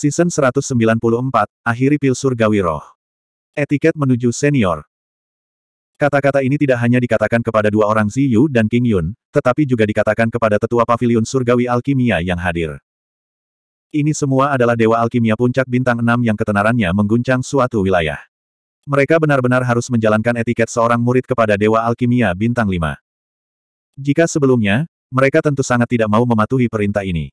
Season 194, akhiri pil surgawi roh. Etiket menuju senior. Kata-kata ini tidak hanya dikatakan kepada dua orang Ziyu dan King Yun, tetapi juga dikatakan kepada tetua pavilion surgawi alkimia yang hadir. Ini semua adalah dewa alkimia puncak bintang enam yang ketenarannya mengguncang suatu wilayah. Mereka benar-benar harus menjalankan etiket seorang murid kepada dewa alkimia bintang lima. Jika sebelumnya, mereka tentu sangat tidak mau mematuhi perintah ini.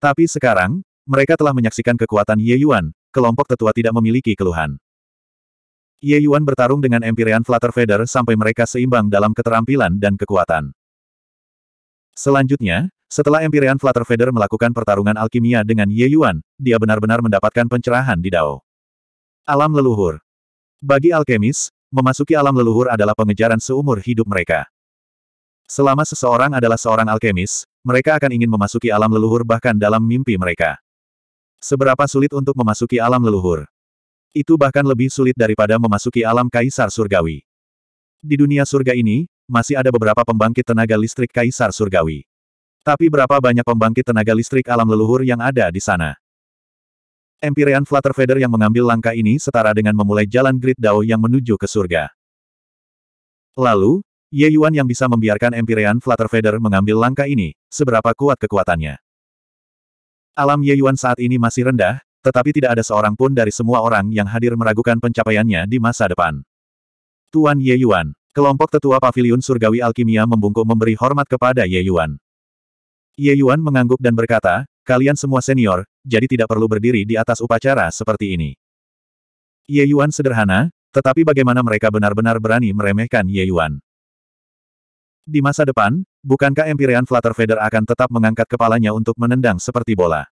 Tapi sekarang, mereka telah menyaksikan kekuatan Ye Yuan, kelompok tetua tidak memiliki keluhan. Ye Yuan bertarung dengan Empyrean Flutter Feather sampai mereka seimbang dalam keterampilan dan kekuatan. Selanjutnya, setelah Empyrean Flutter Feather melakukan pertarungan alkimia dengan Ye Yuan, dia benar-benar mendapatkan pencerahan di Dao. Alam leluhur. Bagi alkemis, memasuki alam leluhur adalah pengejaran seumur hidup mereka. Selama seseorang adalah seorang alkemis, mereka akan ingin memasuki alam leluhur bahkan dalam mimpi mereka. Seberapa sulit untuk memasuki alam leluhur. Itu bahkan lebih sulit daripada memasuki alam kaisar surgawi. Di dunia surga ini, masih ada beberapa pembangkit tenaga listrik kaisar surgawi. Tapi berapa banyak pembangkit tenaga listrik alam leluhur yang ada di sana? Empyrean Feather yang mengambil langkah ini setara dengan memulai jalan Grid Dao yang menuju ke surga. Lalu, Ye Yuan yang bisa membiarkan Empyrean Feather mengambil langkah ini, seberapa kuat kekuatannya. Alam Ye Yuan saat ini masih rendah, tetapi tidak ada seorang pun dari semua orang yang hadir meragukan pencapaiannya di masa depan. Tuan Ye Yuan, kelompok tetua pavilion surgawi alkimia membungkuk memberi hormat kepada Ye Yuan. Ye Yuan mengangguk dan berkata, kalian semua senior, jadi tidak perlu berdiri di atas upacara seperti ini. Ye Yuan sederhana, tetapi bagaimana mereka benar-benar berani meremehkan Ye Yuan? Di masa depan, bukankah Empyrean Flutter Feather akan tetap mengangkat kepalanya untuk menendang seperti bola?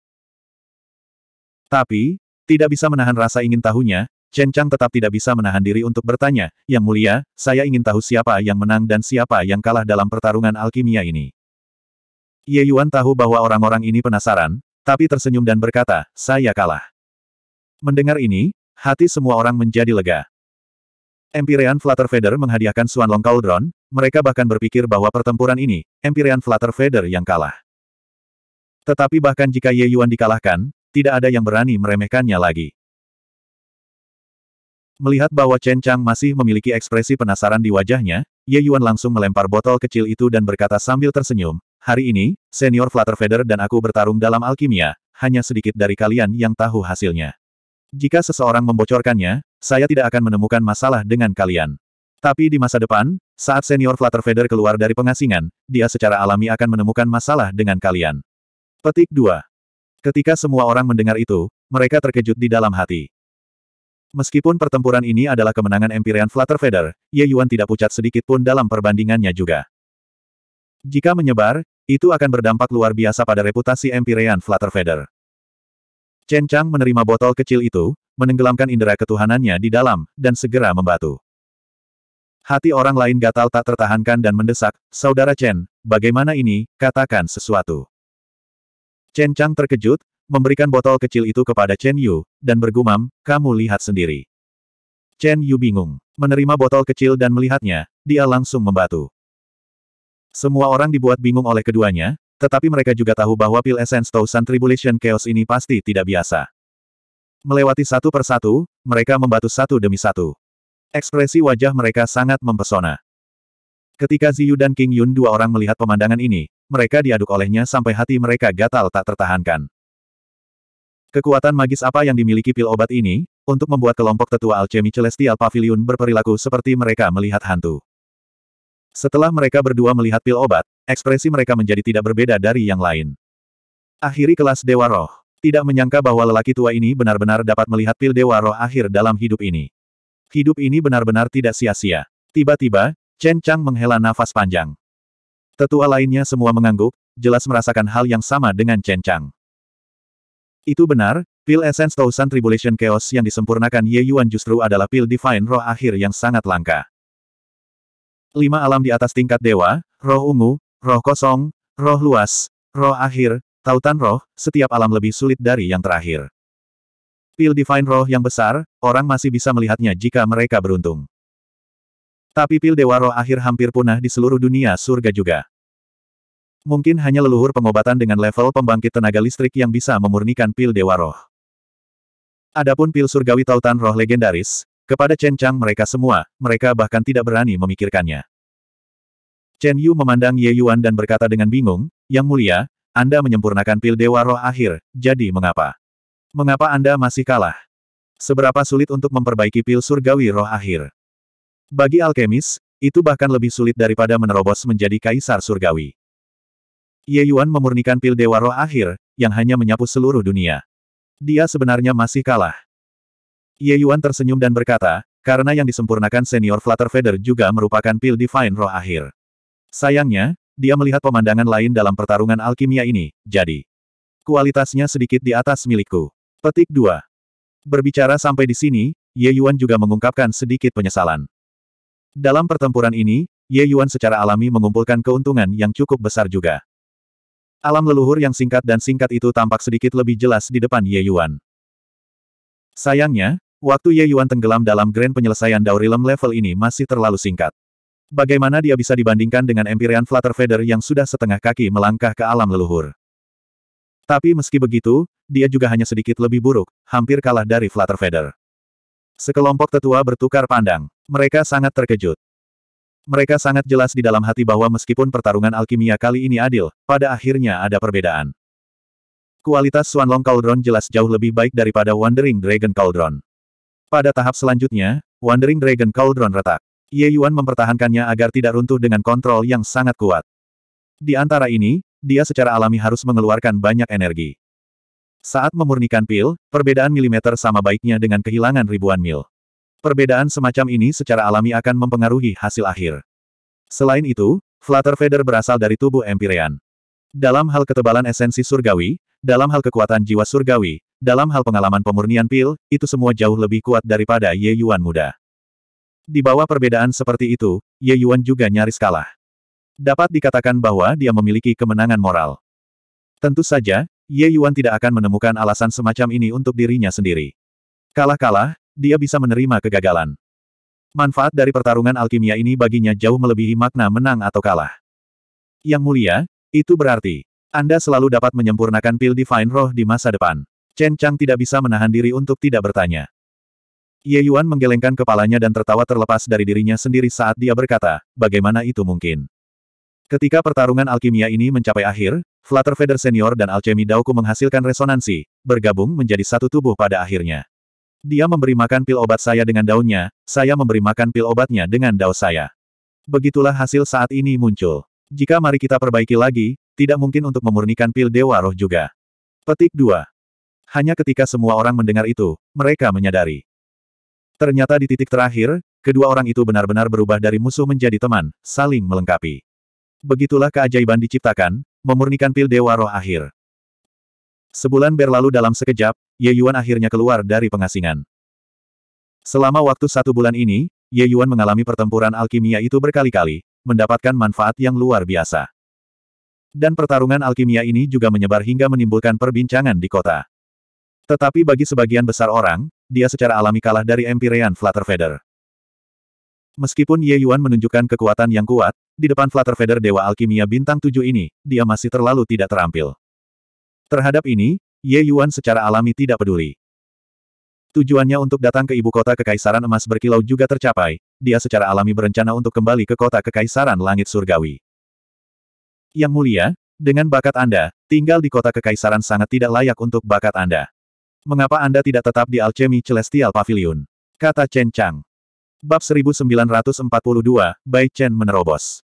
Tapi, tidak bisa menahan rasa ingin tahunya, Chen Chang tetap tidak bisa menahan diri untuk bertanya, Yang mulia, saya ingin tahu siapa yang menang dan siapa yang kalah dalam pertarungan alkimia ini. Ye Yuan tahu bahwa orang-orang ini penasaran, tapi tersenyum dan berkata, saya kalah. Mendengar ini, hati semua orang menjadi lega. Empyrean Flutter Feather menghadiahkan Swan Long Cauldron, mereka bahkan berpikir bahwa pertempuran ini, Empyrean Flutter Feather yang kalah. Tetapi bahkan jika Ye Yuan dikalahkan, tidak ada yang berani meremehkannya lagi. Melihat bahwa Chen Chang masih memiliki ekspresi penasaran di wajahnya, Ye Yuan langsung melempar botol kecil itu dan berkata sambil tersenyum, Hari ini, senior Flutter Feather dan aku bertarung dalam alkimia, hanya sedikit dari kalian yang tahu hasilnya. Jika seseorang membocorkannya, saya tidak akan menemukan masalah dengan kalian. Tapi di masa depan, saat senior Flutterfeder keluar dari pengasingan, dia secara alami akan menemukan masalah dengan kalian. Petik 2. Ketika semua orang mendengar itu, mereka terkejut di dalam hati. Meskipun pertempuran ini adalah kemenangan Empyrean Flutterfeder, Ye Yuan tidak pucat sedikit pun dalam perbandingannya juga. Jika menyebar, itu akan berdampak luar biasa pada reputasi Empyrean Flutterfeder. Chen Chang menerima botol kecil itu, menenggelamkan indera ketuhanannya di dalam, dan segera membatu. Hati orang lain gatal tak tertahankan dan mendesak, Saudara Chen, bagaimana ini, katakan sesuatu. Chen Chang terkejut, memberikan botol kecil itu kepada Chen Yu, dan bergumam, kamu lihat sendiri. Chen Yu bingung, menerima botol kecil dan melihatnya, dia langsung membatu. Semua orang dibuat bingung oleh keduanya, tetapi mereka juga tahu bahwa pil Essence Thousand Tribulation Chaos ini pasti tidak biasa. Melewati satu persatu, mereka membatu satu demi satu. Ekspresi wajah mereka sangat mempesona. Ketika Ziyu dan King Yun dua orang melihat pemandangan ini, mereka diaduk olehnya sampai hati mereka gatal tak tertahankan. Kekuatan magis apa yang dimiliki pil obat ini, untuk membuat kelompok tetua alchemy Celestial Pavilion berperilaku seperti mereka melihat hantu. Setelah mereka berdua melihat pil obat, ekspresi mereka menjadi tidak berbeda dari yang lain. Akhiri kelas Dewa Roh. Tidak menyangka bahwa lelaki tua ini benar-benar dapat melihat pil Dewa Roh akhir dalam hidup ini. Hidup ini benar-benar tidak sia-sia. Tiba-tiba, Chen Chang menghela nafas panjang. Tetua lainnya semua mengangguk, jelas merasakan hal yang sama dengan Chen Chang. Itu benar, pil Essence Thousand Tribulation Chaos yang disempurnakan Ye Yuan justru adalah pil Divine Roh akhir yang sangat langka lima alam di atas tingkat dewa, roh ungu, roh kosong, roh luas, roh akhir, tautan roh, setiap alam lebih sulit dari yang terakhir. Pil Divine Roh yang besar, orang masih bisa melihatnya jika mereka beruntung. Tapi pil Dewa Roh akhir hampir punah di seluruh dunia surga juga. Mungkin hanya leluhur pengobatan dengan level pembangkit tenaga listrik yang bisa memurnikan pil Dewa Roh. Adapun pil surgawi tautan roh legendaris, kepada Chen Chang mereka semua, mereka bahkan tidak berani memikirkannya. Chen Yu memandang Ye Yuan dan berkata dengan bingung, Yang mulia, Anda menyempurnakan pil Dewa Roh akhir, jadi mengapa? Mengapa Anda masih kalah? Seberapa sulit untuk memperbaiki pil surgawi roh akhir? Bagi alkemis, itu bahkan lebih sulit daripada menerobos menjadi kaisar surgawi. Ye Yuan memurnikan pil Dewa Roh akhir, yang hanya menyapu seluruh dunia. Dia sebenarnya masih kalah. Ye Yuan tersenyum dan berkata, karena yang disempurnakan senior Flutter Feather juga merupakan pil Divine Roh akhir. Sayangnya, dia melihat pemandangan lain dalam pertarungan alkimia ini, jadi kualitasnya sedikit di atas milikku. Petik 2. Berbicara sampai di sini, Ye Yuan juga mengungkapkan sedikit penyesalan. Dalam pertempuran ini, Ye Yuan secara alami mengumpulkan keuntungan yang cukup besar juga. Alam leluhur yang singkat dan singkat itu tampak sedikit lebih jelas di depan Ye Yuan. Sayangnya, Waktu Ye Yuan tenggelam dalam grand penyelesaian Daurilem level ini masih terlalu singkat. Bagaimana dia bisa dibandingkan dengan Empyrean Flutter Feather yang sudah setengah kaki melangkah ke alam leluhur? Tapi meski begitu, dia juga hanya sedikit lebih buruk, hampir kalah dari Flutter Feather. Sekelompok tetua bertukar pandang. Mereka sangat terkejut. Mereka sangat jelas di dalam hati bahwa meskipun pertarungan alkimia kali ini adil, pada akhirnya ada perbedaan. Kualitas Swanlong Cauldron jelas jauh lebih baik daripada Wandering Dragon Cauldron. Pada tahap selanjutnya, Wandering Dragon Cauldron retak. Ye Yuan mempertahankannya agar tidak runtuh dengan kontrol yang sangat kuat. Di antara ini, dia secara alami harus mengeluarkan banyak energi. Saat memurnikan pil, perbedaan milimeter sama baiknya dengan kehilangan ribuan mil. Perbedaan semacam ini secara alami akan mempengaruhi hasil akhir. Selain itu, Flutter Feather berasal dari tubuh Empyrean. Dalam hal ketebalan esensi surgawi, dalam hal kekuatan jiwa surgawi, dalam hal pengalaman pemurnian pil, itu semua jauh lebih kuat daripada Ye Yuan muda. Di bawah perbedaan seperti itu, Ye Yuan juga nyaris kalah. Dapat dikatakan bahwa dia memiliki kemenangan moral. Tentu saja, Ye Yuan tidak akan menemukan alasan semacam ini untuk dirinya sendiri. Kalah-kalah, dia bisa menerima kegagalan. Manfaat dari pertarungan alkimia ini baginya jauh melebihi makna menang atau kalah. Yang mulia, itu berarti, Anda selalu dapat menyempurnakan pil Divine Roh di masa depan. Chen Chang tidak bisa menahan diri untuk tidak bertanya. Ye Yuan menggelengkan kepalanya dan tertawa terlepas dari dirinya sendiri saat dia berkata, bagaimana itu mungkin? Ketika pertarungan alkimia ini mencapai akhir, Flutter Feather Senior dan Alchemy Daoku menghasilkan resonansi, bergabung menjadi satu tubuh pada akhirnya. Dia memberi makan pil obat saya dengan daunnya, saya memberi makan pil obatnya dengan dao saya. Begitulah hasil saat ini muncul. Jika mari kita perbaiki lagi, tidak mungkin untuk memurnikan pil Dewa Roh juga. Petik 2 hanya ketika semua orang mendengar itu, mereka menyadari. Ternyata di titik terakhir, kedua orang itu benar-benar berubah dari musuh menjadi teman, saling melengkapi. Begitulah keajaiban diciptakan, memurnikan pil dewa roh akhir. Sebulan berlalu dalam sekejap, Ye Yuan akhirnya keluar dari pengasingan. Selama waktu satu bulan ini, Ye Yuan mengalami pertempuran alkimia itu berkali-kali, mendapatkan manfaat yang luar biasa. Dan pertarungan alkimia ini juga menyebar hingga menimbulkan perbincangan di kota. Tetapi bagi sebagian besar orang, dia secara alami kalah dari Empyrean Feather. Meskipun Ye Yuan menunjukkan kekuatan yang kuat, di depan Flutter Feather Dewa Alkimia Bintang 7 ini, dia masih terlalu tidak terampil. Terhadap ini, Ye Yuan secara alami tidak peduli. Tujuannya untuk datang ke ibu kota Kekaisaran Emas Berkilau juga tercapai, dia secara alami berencana untuk kembali ke kota Kekaisaran Langit Surgawi. Yang mulia, dengan bakat Anda, tinggal di kota Kekaisaran sangat tidak layak untuk bakat Anda mengapa Anda tidak tetap di Alchemy Celestial Pavilion? Kata Chen Chang. Bab 1942, Bai Chen menerobos.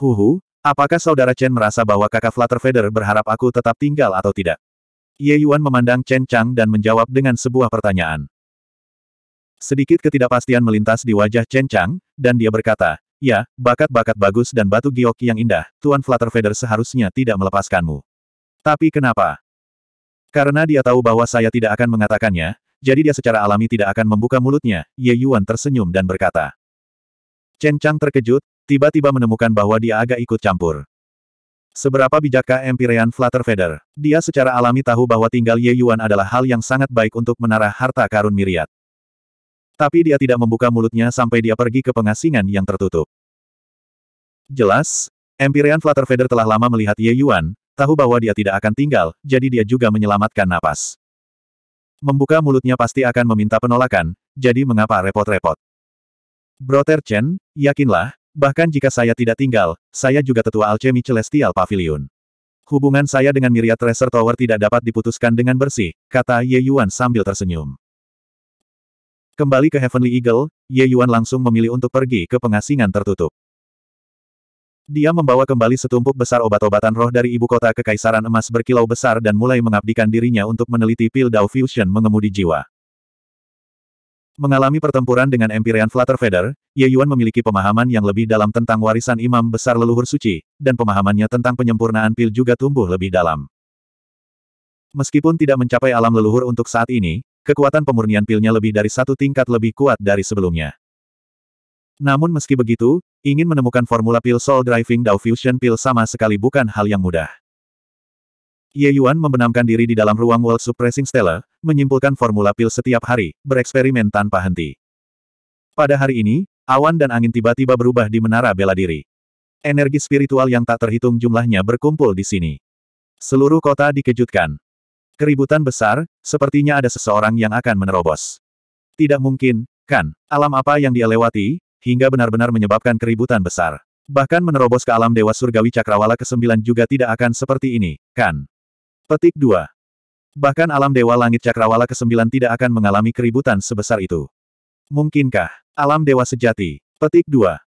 Huhu, apakah saudara Chen merasa bahwa kakak Flutter Feather berharap aku tetap tinggal atau tidak? Ye Yuan memandang Chen Chang dan menjawab dengan sebuah pertanyaan. Sedikit ketidakpastian melintas di wajah Chen Chang, dan dia berkata, Ya, bakat-bakat bagus dan batu giok yang indah, Tuan Flutter Feather seharusnya tidak melepaskanmu. Tapi kenapa? Karena dia tahu bahwa saya tidak akan mengatakannya, jadi dia secara alami tidak akan membuka mulutnya, Ye Yuan tersenyum dan berkata. Chen Chang terkejut, tiba-tiba menemukan bahwa dia agak ikut campur. Seberapa bijakkah Empyrean Feather? Dia secara alami tahu bahwa tinggal Ye Yuan adalah hal yang sangat baik untuk menara harta karun miriat. Tapi dia tidak membuka mulutnya sampai dia pergi ke pengasingan yang tertutup. Jelas, Empyrean Feather telah lama melihat Ye Yuan, tahu bahwa dia tidak akan tinggal, jadi dia juga menyelamatkan napas. Membuka mulutnya pasti akan meminta penolakan, jadi mengapa repot-repot? Brother Chen, yakinlah, bahkan jika saya tidak tinggal, saya juga tetua alchemy Celestial Pavilion. Hubungan saya dengan Myriad Tracer Tower tidak dapat diputuskan dengan bersih, kata Ye Yuan sambil tersenyum. Kembali ke Heavenly Eagle, Ye Yuan langsung memilih untuk pergi ke pengasingan tertutup. Dia membawa kembali setumpuk besar obat-obatan roh dari ibu kota kekaisaran emas berkilau besar dan mulai mengabdikan dirinya untuk meneliti pil Dao Fusion mengemudi jiwa. Mengalami pertempuran dengan Empyrean Feather, Ye Yuan memiliki pemahaman yang lebih dalam tentang warisan imam besar leluhur suci, dan pemahamannya tentang penyempurnaan pil juga tumbuh lebih dalam. Meskipun tidak mencapai alam leluhur untuk saat ini, kekuatan pemurnian pilnya lebih dari satu tingkat lebih kuat dari sebelumnya. Namun meski begitu, ingin menemukan formula pil Soul Driving Dao Fusion pil sama sekali bukan hal yang mudah. Ye Yuan membenamkan diri di dalam ruang World Suppressing Stellar, menyimpulkan formula pil setiap hari, bereksperimen tanpa henti. Pada hari ini, awan dan angin tiba-tiba berubah di menara bela diri. Energi spiritual yang tak terhitung jumlahnya berkumpul di sini. Seluruh kota dikejutkan. Keributan besar, sepertinya ada seseorang yang akan menerobos. Tidak mungkin, kan? Alam apa yang dia lewati, hingga benar-benar menyebabkan keributan besar. Bahkan menerobos ke alam Dewa Surgawi Cakrawala ke-9 juga tidak akan seperti ini, kan? Petik 2. Bahkan alam Dewa Langit Cakrawala ke-9 tidak akan mengalami keributan sebesar itu. Mungkinkah? Alam Dewa Sejati. Petik 2.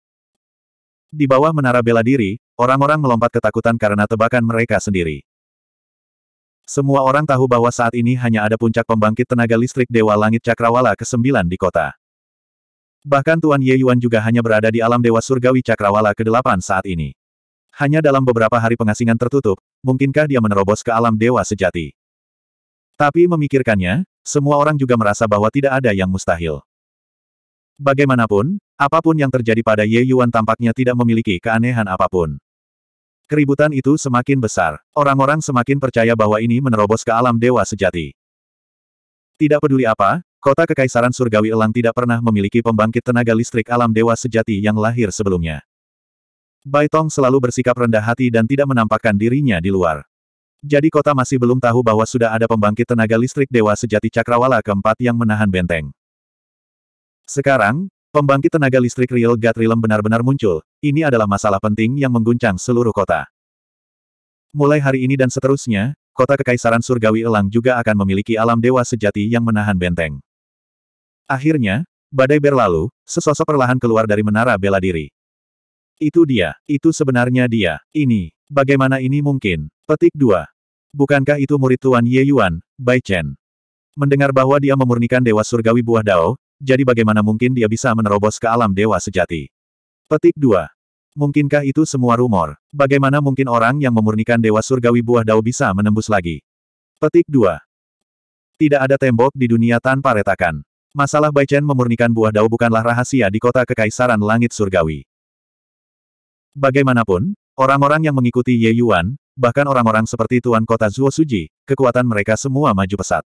Di bawah menara bela diri, orang-orang melompat ketakutan karena tebakan mereka sendiri. Semua orang tahu bahwa saat ini hanya ada puncak pembangkit tenaga listrik Dewa Langit Cakrawala ke-9 di kota. Bahkan Tuan Ye Yuan juga hanya berada di alam Dewa Surgawi Cakrawala ke-8 saat ini. Hanya dalam beberapa hari pengasingan tertutup, mungkinkah dia menerobos ke alam Dewa Sejati? Tapi memikirkannya, semua orang juga merasa bahwa tidak ada yang mustahil. Bagaimanapun, apapun yang terjadi pada Ye Yuan tampaknya tidak memiliki keanehan apapun. Keributan itu semakin besar. Orang-orang semakin percaya bahwa ini menerobos ke alam Dewa Sejati. Tidak peduli apa, Kota Kekaisaran Surgawi Elang tidak pernah memiliki pembangkit tenaga listrik alam dewa sejati yang lahir sebelumnya. Baitong selalu bersikap rendah hati dan tidak menampakkan dirinya di luar. Jadi kota masih belum tahu bahwa sudah ada pembangkit tenaga listrik dewa sejati Cakrawala keempat yang menahan benteng. Sekarang, pembangkit tenaga listrik Real Gatrilem benar-benar muncul, ini adalah masalah penting yang mengguncang seluruh kota. Mulai hari ini dan seterusnya, kota Kekaisaran Surgawi Elang juga akan memiliki alam dewa sejati yang menahan benteng. Akhirnya, badai berlalu, sesosok perlahan keluar dari menara bela diri. Itu dia, itu sebenarnya dia, ini, bagaimana ini mungkin? Petik 2. Bukankah itu murid Tuan Ye Yuan, Bai Chen? Mendengar bahwa dia memurnikan Dewa Surgawi Buah Dao, jadi bagaimana mungkin dia bisa menerobos ke alam Dewa Sejati? Petik 2. Mungkinkah itu semua rumor? Bagaimana mungkin orang yang memurnikan Dewa Surgawi Buah Dao bisa menembus lagi? Petik 2. Tidak ada tembok di dunia tanpa retakan. Masalah Bai Chen memurnikan buah dao bukanlah rahasia di kota kekaisaran langit surgawi. Bagaimanapun, orang-orang yang mengikuti Ye Yuan, bahkan orang-orang seperti Tuan Kota Zuo Suji, kekuatan mereka semua maju pesat.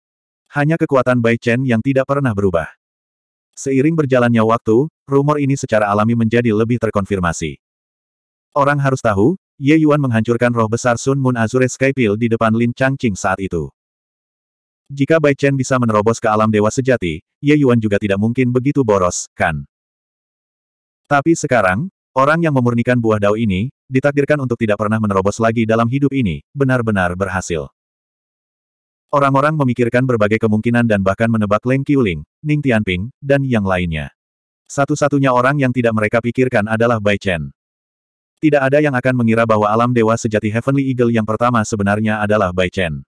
Hanya kekuatan Bai Chen yang tidak pernah berubah. Seiring berjalannya waktu, rumor ini secara alami menjadi lebih terkonfirmasi. Orang harus tahu, Ye Yuan menghancurkan roh besar Sun Moon Azure Sky di depan Lin Changqing saat itu. Jika Bai Chen bisa menerobos ke alam dewa sejati, Ye Yuan juga tidak mungkin begitu boros, kan? Tapi sekarang, orang yang memurnikan buah dao ini, ditakdirkan untuk tidak pernah menerobos lagi dalam hidup ini, benar-benar berhasil. Orang-orang memikirkan berbagai kemungkinan dan bahkan menebak Leng Qiuling, Ning Tianping, dan yang lainnya. Satu-satunya orang yang tidak mereka pikirkan adalah Bai Chen. Tidak ada yang akan mengira bahwa alam dewa sejati Heavenly Eagle yang pertama sebenarnya adalah Bai Chen.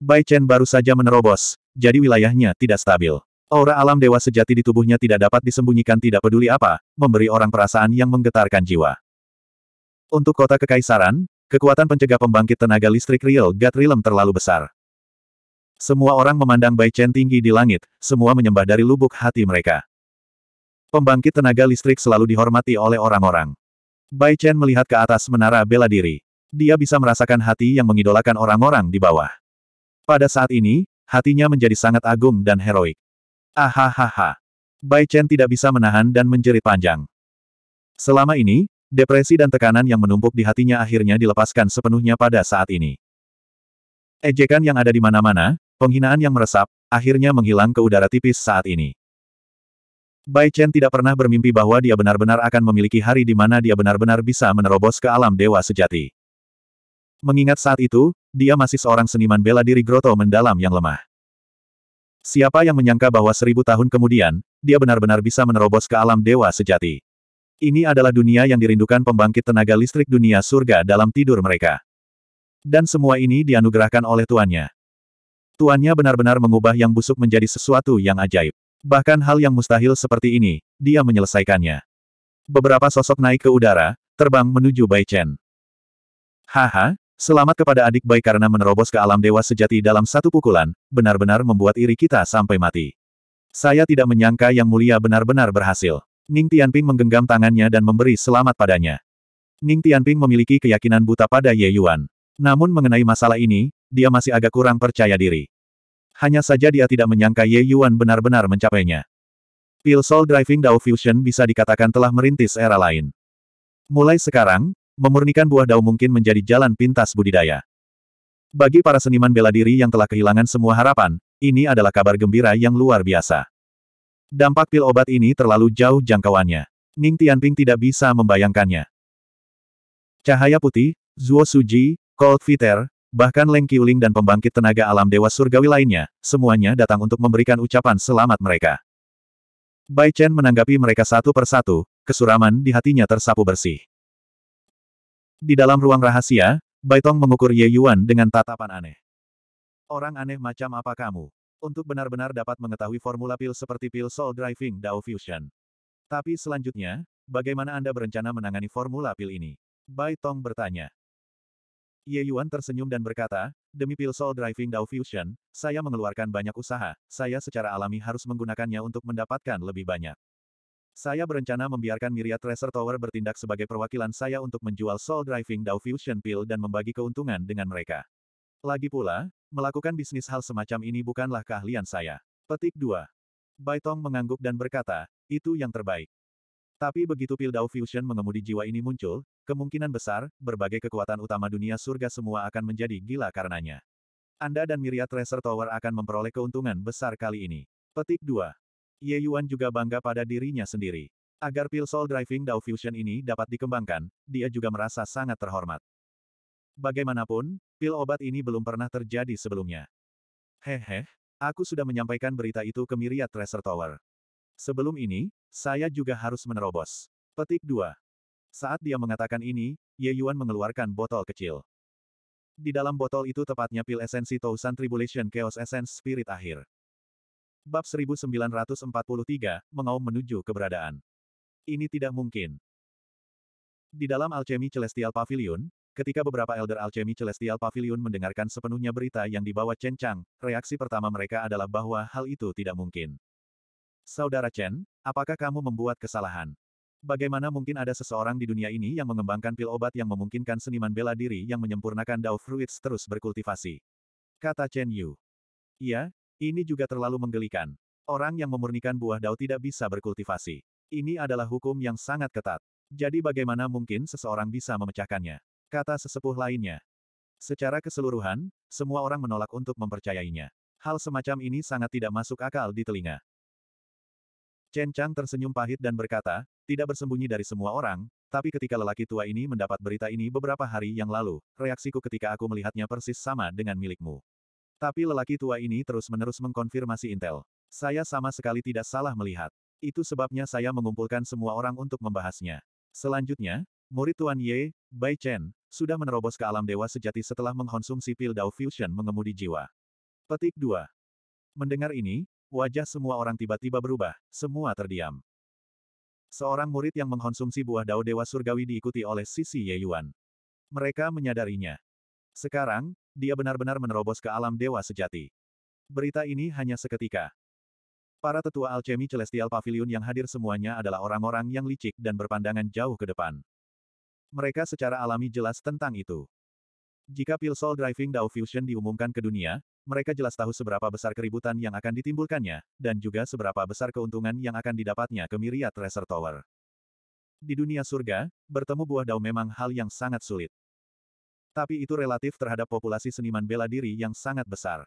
Bai Chen baru saja menerobos, jadi wilayahnya tidak stabil. Aura alam dewa sejati di tubuhnya tidak dapat disembunyikan tidak peduli apa, memberi orang perasaan yang menggetarkan jiwa. Untuk kota kekaisaran, kekuatan pencegah pembangkit tenaga listrik Real God Realm terlalu besar. Semua orang memandang Bai Chen tinggi di langit, semua menyembah dari lubuk hati mereka. Pembangkit tenaga listrik selalu dihormati oleh orang-orang. Bai Chen melihat ke atas menara bela diri. Dia bisa merasakan hati yang mengidolakan orang-orang di bawah. Pada saat ini, hatinya menjadi sangat agung dan heroik. Ahahaha. Bai Chen tidak bisa menahan dan menjerit panjang. Selama ini, depresi dan tekanan yang menumpuk di hatinya akhirnya dilepaskan sepenuhnya pada saat ini. Ejekan yang ada di mana-mana, penghinaan yang meresap, akhirnya menghilang ke udara tipis saat ini. Bai Chen tidak pernah bermimpi bahwa dia benar-benar akan memiliki hari di mana dia benar-benar bisa menerobos ke alam dewa sejati. Mengingat saat itu, dia masih seorang seniman bela diri groto mendalam yang lemah. Siapa yang menyangka bahwa seribu tahun kemudian, dia benar-benar bisa menerobos ke alam dewa sejati. Ini adalah dunia yang dirindukan pembangkit tenaga listrik dunia surga dalam tidur mereka. Dan semua ini dianugerahkan oleh tuannya. Tuannya benar-benar mengubah yang busuk menjadi sesuatu yang ajaib. Bahkan hal yang mustahil seperti ini, dia menyelesaikannya. Beberapa sosok naik ke udara, terbang menuju Bai Chen. Haha, Selamat kepada adik baik karena menerobos ke alam dewa sejati dalam satu pukulan, benar-benar membuat iri kita sampai mati. Saya tidak menyangka yang mulia benar-benar berhasil. Ning Tianping menggenggam tangannya dan memberi selamat padanya. Ning Tianping memiliki keyakinan buta pada Ye Yuan. Namun mengenai masalah ini, dia masih agak kurang percaya diri. Hanya saja dia tidak menyangka Ye Yuan benar-benar mencapainya. Pil Soul Driving Dao Fusion bisa dikatakan telah merintis era lain. Mulai sekarang, memurnikan buah dao mungkin menjadi jalan pintas budidaya. Bagi para seniman bela diri yang telah kehilangan semua harapan, ini adalah kabar gembira yang luar biasa. Dampak pil obat ini terlalu jauh jangkauannya. Ning Tianping tidak bisa membayangkannya. Cahaya putih, Zuo Suji, Cold Fitter, bahkan Leng Qiuling dan pembangkit tenaga alam dewa surgawi lainnya, semuanya datang untuk memberikan ucapan selamat mereka. Bai Chen menanggapi mereka satu persatu, kesuraman di hatinya tersapu bersih. Di dalam ruang rahasia, Baitong mengukur Ye Yuan dengan tatapan aneh. Orang aneh macam apa kamu? Untuk benar-benar dapat mengetahui formula pil seperti pil Soul Driving Dao Fusion. Tapi selanjutnya, bagaimana Anda berencana menangani formula pil ini? Baitong bertanya. Ye Yuan tersenyum dan berkata, demi pil Soul Driving Dao Fusion, saya mengeluarkan banyak usaha, saya secara alami harus menggunakannya untuk mendapatkan lebih banyak. Saya berencana membiarkan Miria Tracer Tower bertindak sebagai perwakilan saya untuk menjual Soul Driving Dao Fusion Pill dan membagi keuntungan dengan mereka. Lagi pula, melakukan bisnis hal semacam ini bukanlah keahlian saya. Petik 2. Baitong mengangguk dan berkata, itu yang terbaik. Tapi begitu Pill Dao Fusion mengemudi jiwa ini muncul, kemungkinan besar, berbagai kekuatan utama dunia surga semua akan menjadi gila karenanya. Anda dan Miria Tracer Tower akan memperoleh keuntungan besar kali ini. Petik 2. Ye Yuan juga bangga pada dirinya sendiri. Agar pil Soul Driving Dao Fusion ini dapat dikembangkan, dia juga merasa sangat terhormat. Bagaimanapun, pil obat ini belum pernah terjadi sebelumnya. Hehe, aku sudah menyampaikan berita itu ke Myriad Treasure Tower. Sebelum ini, saya juga harus menerobos. Petik 2. Saat dia mengatakan ini, Ye Yuan mengeluarkan botol kecil. Di dalam botol itu tepatnya pil esensi Tousan Tribulation Chaos Essence Spirit akhir. Bab 1943, Mengaum menuju keberadaan. Ini tidak mungkin. Di dalam Alchemy Celestial Pavilion, ketika beberapa Elder Alchemy Celestial Pavilion mendengarkan sepenuhnya berita yang dibawa Chen Chang, reaksi pertama mereka adalah bahwa hal itu tidak mungkin. Saudara Chen, apakah kamu membuat kesalahan? Bagaimana mungkin ada seseorang di dunia ini yang mengembangkan pil obat yang memungkinkan seniman bela diri yang menyempurnakan Dao Fruits terus berkultivasi? Kata Chen Yu. Iya, ini juga terlalu menggelikan. Orang yang memurnikan buah dao tidak bisa berkultivasi. Ini adalah hukum yang sangat ketat. Jadi bagaimana mungkin seseorang bisa memecahkannya? Kata sesepuh lainnya. Secara keseluruhan, semua orang menolak untuk mempercayainya. Hal semacam ini sangat tidak masuk akal di telinga. Chen Chang tersenyum pahit dan berkata, tidak bersembunyi dari semua orang, tapi ketika lelaki tua ini mendapat berita ini beberapa hari yang lalu, reaksiku ketika aku melihatnya persis sama dengan milikmu. Tapi lelaki tua ini terus-menerus mengkonfirmasi intel. Saya sama sekali tidak salah melihat. Itu sebabnya saya mengumpulkan semua orang untuk membahasnya. Selanjutnya, murid Tuan Ye, Bai Chen, sudah menerobos ke alam dewa sejati setelah mengkonsumsi pil Dao Fusion mengemudi jiwa. Petik 2. Mendengar ini, wajah semua orang tiba-tiba berubah, semua terdiam. Seorang murid yang mengkonsumsi buah Dao Dewa Surgawi diikuti oleh sisi Ye Yuan. Mereka menyadarinya. Sekarang, dia benar-benar menerobos ke alam dewa sejati. Berita ini hanya seketika. Para tetua alchemy Celestial Pavilion yang hadir semuanya adalah orang-orang yang licik dan berpandangan jauh ke depan. Mereka secara alami jelas tentang itu. Jika pil Soul Driving Dao Fusion diumumkan ke dunia, mereka jelas tahu seberapa besar keributan yang akan ditimbulkannya, dan juga seberapa besar keuntungan yang akan didapatnya ke Myriad Tracer Tower. Di dunia surga, bertemu buah dao memang hal yang sangat sulit. Tapi itu relatif terhadap populasi seniman bela diri yang sangat besar.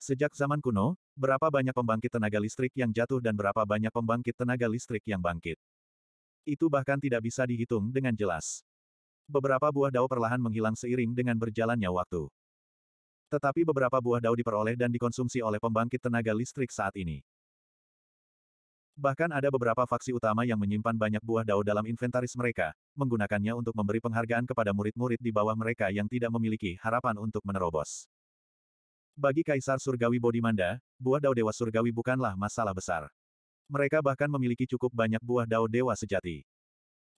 Sejak zaman kuno, berapa banyak pembangkit tenaga listrik yang jatuh dan berapa banyak pembangkit tenaga listrik yang bangkit. Itu bahkan tidak bisa dihitung dengan jelas. Beberapa buah dao perlahan menghilang seiring dengan berjalannya waktu. Tetapi beberapa buah dao diperoleh dan dikonsumsi oleh pembangkit tenaga listrik saat ini. Bahkan ada beberapa faksi utama yang menyimpan banyak buah dao dalam inventaris mereka, menggunakannya untuk memberi penghargaan kepada murid-murid di bawah mereka yang tidak memiliki harapan untuk menerobos. Bagi Kaisar Surgawi Bodimanda, buah dao dewa surgawi bukanlah masalah besar. Mereka bahkan memiliki cukup banyak buah dao dewa sejati.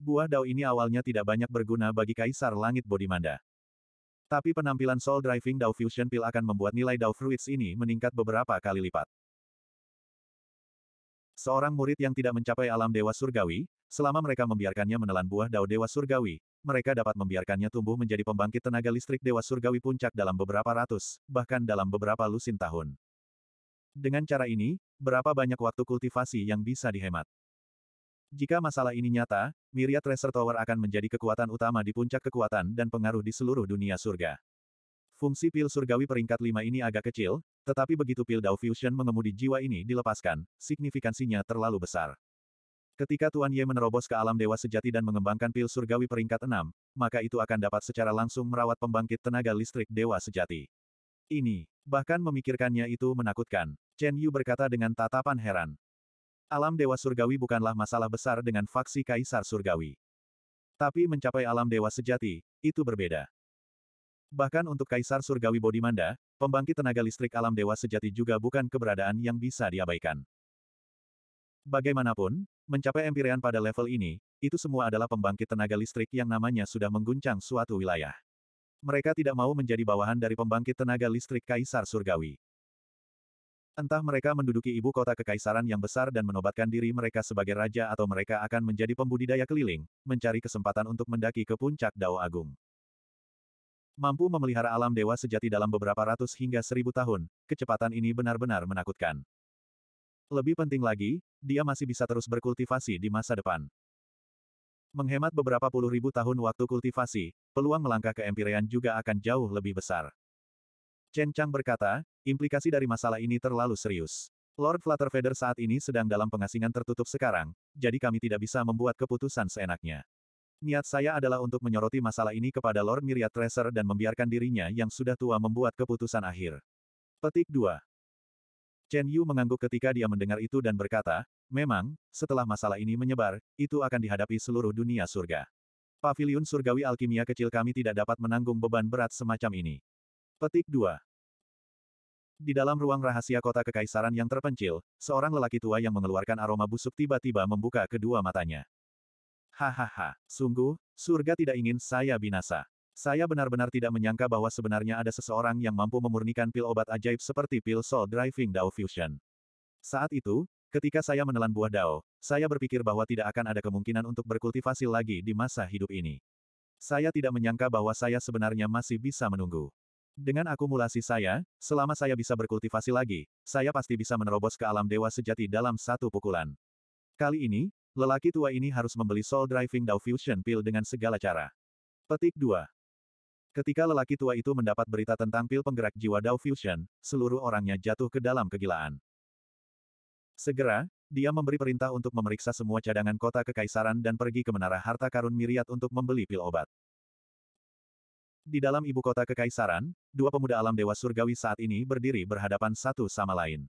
Buah dao ini awalnya tidak banyak berguna bagi Kaisar Langit Bodimanda. Tapi penampilan Soul Driving Dao Fusion Pill akan membuat nilai Dao Fruits ini meningkat beberapa kali lipat. Seorang murid yang tidak mencapai alam dewa surgawi, selama mereka membiarkannya menelan buah dao dewa surgawi, mereka dapat membiarkannya tumbuh menjadi pembangkit tenaga listrik dewa surgawi puncak dalam beberapa ratus, bahkan dalam beberapa lusin tahun. Dengan cara ini, berapa banyak waktu kultivasi yang bisa dihemat? Jika masalah ini nyata, Myriad Tracer Tower akan menjadi kekuatan utama di puncak kekuatan dan pengaruh di seluruh dunia surga. Fungsi pil surgawi peringkat 5 ini agak kecil, tetapi begitu pil Dao Fusion mengemudi jiwa ini dilepaskan, signifikansinya terlalu besar. Ketika Tuan Ye menerobos ke alam dewa sejati dan mengembangkan pil surgawi peringkat 6, maka itu akan dapat secara langsung merawat pembangkit tenaga listrik dewa sejati. Ini, bahkan memikirkannya itu menakutkan, Chen Yu berkata dengan tatapan heran. Alam dewa surgawi bukanlah masalah besar dengan faksi kaisar surgawi. Tapi mencapai alam dewa sejati, itu berbeda. Bahkan untuk Kaisar Surgawi Bodimanda, pembangkit tenaga listrik alam dewa sejati juga bukan keberadaan yang bisa diabaikan. Bagaimanapun, mencapai empirean pada level ini, itu semua adalah pembangkit tenaga listrik yang namanya sudah mengguncang suatu wilayah. Mereka tidak mau menjadi bawahan dari pembangkit tenaga listrik Kaisar Surgawi. Entah mereka menduduki ibu kota kekaisaran yang besar dan menobatkan diri mereka sebagai raja atau mereka akan menjadi pembudidaya keliling, mencari kesempatan untuk mendaki ke puncak Dao Agung. Mampu memelihara alam dewa sejati dalam beberapa ratus hingga seribu tahun, kecepatan ini benar-benar menakutkan. Lebih penting lagi, dia masih bisa terus berkultivasi di masa depan. Menghemat beberapa puluh ribu tahun waktu kultivasi, peluang melangkah ke Empyrean juga akan jauh lebih besar. Chen Chang berkata, implikasi dari masalah ini terlalu serius. Lord Flutterfeather saat ini sedang dalam pengasingan tertutup sekarang, jadi kami tidak bisa membuat keputusan seenaknya. Niat saya adalah untuk menyoroti masalah ini kepada Lord Myriad Tracer dan membiarkan dirinya yang sudah tua membuat keputusan akhir. Petik 2. Chen Yu mengangguk ketika dia mendengar itu dan berkata, memang, setelah masalah ini menyebar, itu akan dihadapi seluruh dunia surga. Paviliun surgawi alkimia kecil kami tidak dapat menanggung beban berat semacam ini. Petik 2. Di dalam ruang rahasia kota kekaisaran yang terpencil, seorang lelaki tua yang mengeluarkan aroma busuk tiba-tiba membuka kedua matanya. Hahaha, sungguh, surga tidak ingin saya binasa. Saya benar-benar tidak menyangka bahwa sebenarnya ada seseorang yang mampu memurnikan pil obat ajaib seperti pil Soul Driving Dao Fusion. Saat itu, ketika saya menelan buah Dao, saya berpikir bahwa tidak akan ada kemungkinan untuk berkultivasi lagi di masa hidup ini. Saya tidak menyangka bahwa saya sebenarnya masih bisa menunggu. Dengan akumulasi saya, selama saya bisa berkultivasi lagi, saya pasti bisa menerobos ke alam dewa sejati dalam satu pukulan. Kali ini, Lelaki tua ini harus membeli Soul Driving Dao Fusion Pill dengan segala cara. Petik 2. Ketika lelaki tua itu mendapat berita tentang pil penggerak jiwa Dao Fusion, seluruh orangnya jatuh ke dalam kegilaan. Segera, dia memberi perintah untuk memeriksa semua cadangan kota kekaisaran dan pergi ke menara harta karun Miriat untuk membeli pil obat. Di dalam ibu kota kekaisaran, dua pemuda alam dewa surgawi saat ini berdiri berhadapan satu sama lain.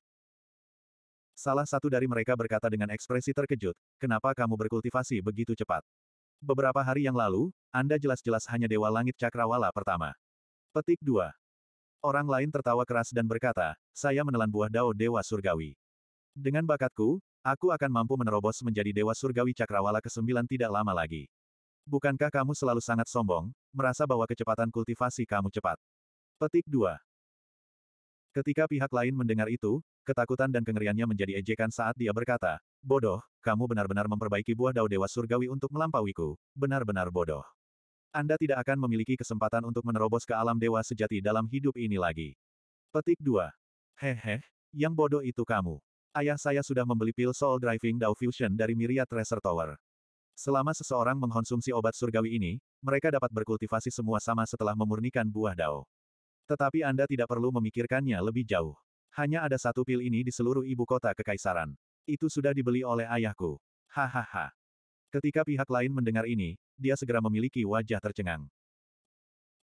Salah satu dari mereka berkata dengan ekspresi terkejut, kenapa kamu berkultivasi begitu cepat? Beberapa hari yang lalu, Anda jelas-jelas hanya Dewa Langit Cakrawala pertama. Petik 2. Orang lain tertawa keras dan berkata, saya menelan buah dao Dewa Surgawi. Dengan bakatku, aku akan mampu menerobos menjadi Dewa Surgawi Cakrawala ke-9 tidak lama lagi. Bukankah kamu selalu sangat sombong, merasa bahwa kecepatan kultivasi kamu cepat? Petik 2. Ketika pihak lain mendengar itu, Ketakutan dan kengeriannya menjadi ejekan saat dia berkata, Bodoh, kamu benar-benar memperbaiki buah dao dewa surgawi untuk melampauiku, benar-benar bodoh. Anda tidak akan memiliki kesempatan untuk menerobos ke alam dewa sejati dalam hidup ini lagi. Petik 2. Hehe, yang bodoh itu kamu. Ayah saya sudah membeli pil Soul Driving Dao Fusion dari Myriad Tracer Tower. Selama seseorang mengkonsumsi obat surgawi ini, mereka dapat berkultivasi semua sama setelah memurnikan buah dao. Tetapi Anda tidak perlu memikirkannya lebih jauh. Hanya ada satu pil ini di seluruh ibu kota kekaisaran. Itu sudah dibeli oleh ayahku. Hahaha. Ketika pihak lain mendengar ini, dia segera memiliki wajah tercengang.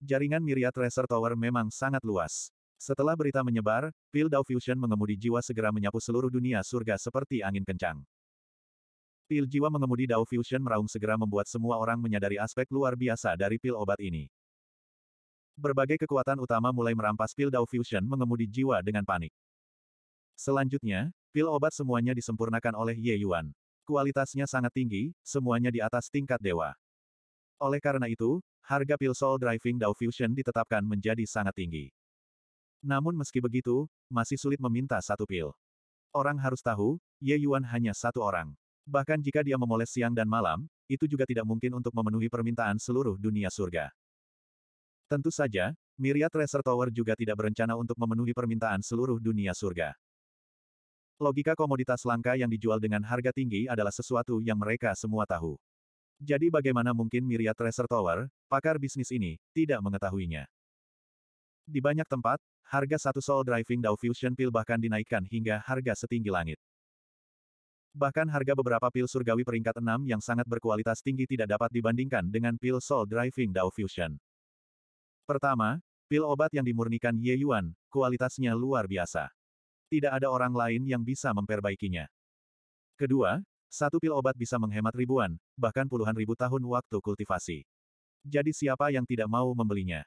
Jaringan Myriad Tracer Tower memang sangat luas. Setelah berita menyebar, pil Dao Fusion mengemudi jiwa segera menyapu seluruh dunia surga seperti angin kencang. Pil jiwa mengemudi Dao Fusion meraung segera membuat semua orang menyadari aspek luar biasa dari pil obat ini. Berbagai kekuatan utama mulai merampas pil Dao Fusion mengemudi jiwa dengan panik. Selanjutnya, pil obat semuanya disempurnakan oleh Ye Yuan. Kualitasnya sangat tinggi, semuanya di atas tingkat dewa. Oleh karena itu, harga pil Soul Driving Dao Fusion ditetapkan menjadi sangat tinggi. Namun meski begitu, masih sulit meminta satu pil. Orang harus tahu, Ye Yuan hanya satu orang. Bahkan jika dia memoles siang dan malam, itu juga tidak mungkin untuk memenuhi permintaan seluruh dunia surga. Tentu saja, Myriad Tracer Tower juga tidak berencana untuk memenuhi permintaan seluruh dunia surga. Logika komoditas langka yang dijual dengan harga tinggi adalah sesuatu yang mereka semua tahu. Jadi bagaimana mungkin Myriad Tracer Tower, pakar bisnis ini, tidak mengetahuinya. Di banyak tempat, harga satu Soul Driving Dow Fusion Pill bahkan dinaikkan hingga harga setinggi langit. Bahkan harga beberapa pil surgawi peringkat 6 yang sangat berkualitas tinggi tidak dapat dibandingkan dengan pil Soul Driving Dow Fusion. Pertama, pil obat yang dimurnikan Ye Yuan, kualitasnya luar biasa. Tidak ada orang lain yang bisa memperbaikinya. Kedua, satu pil obat bisa menghemat ribuan, bahkan puluhan ribu tahun waktu kultivasi. Jadi siapa yang tidak mau membelinya?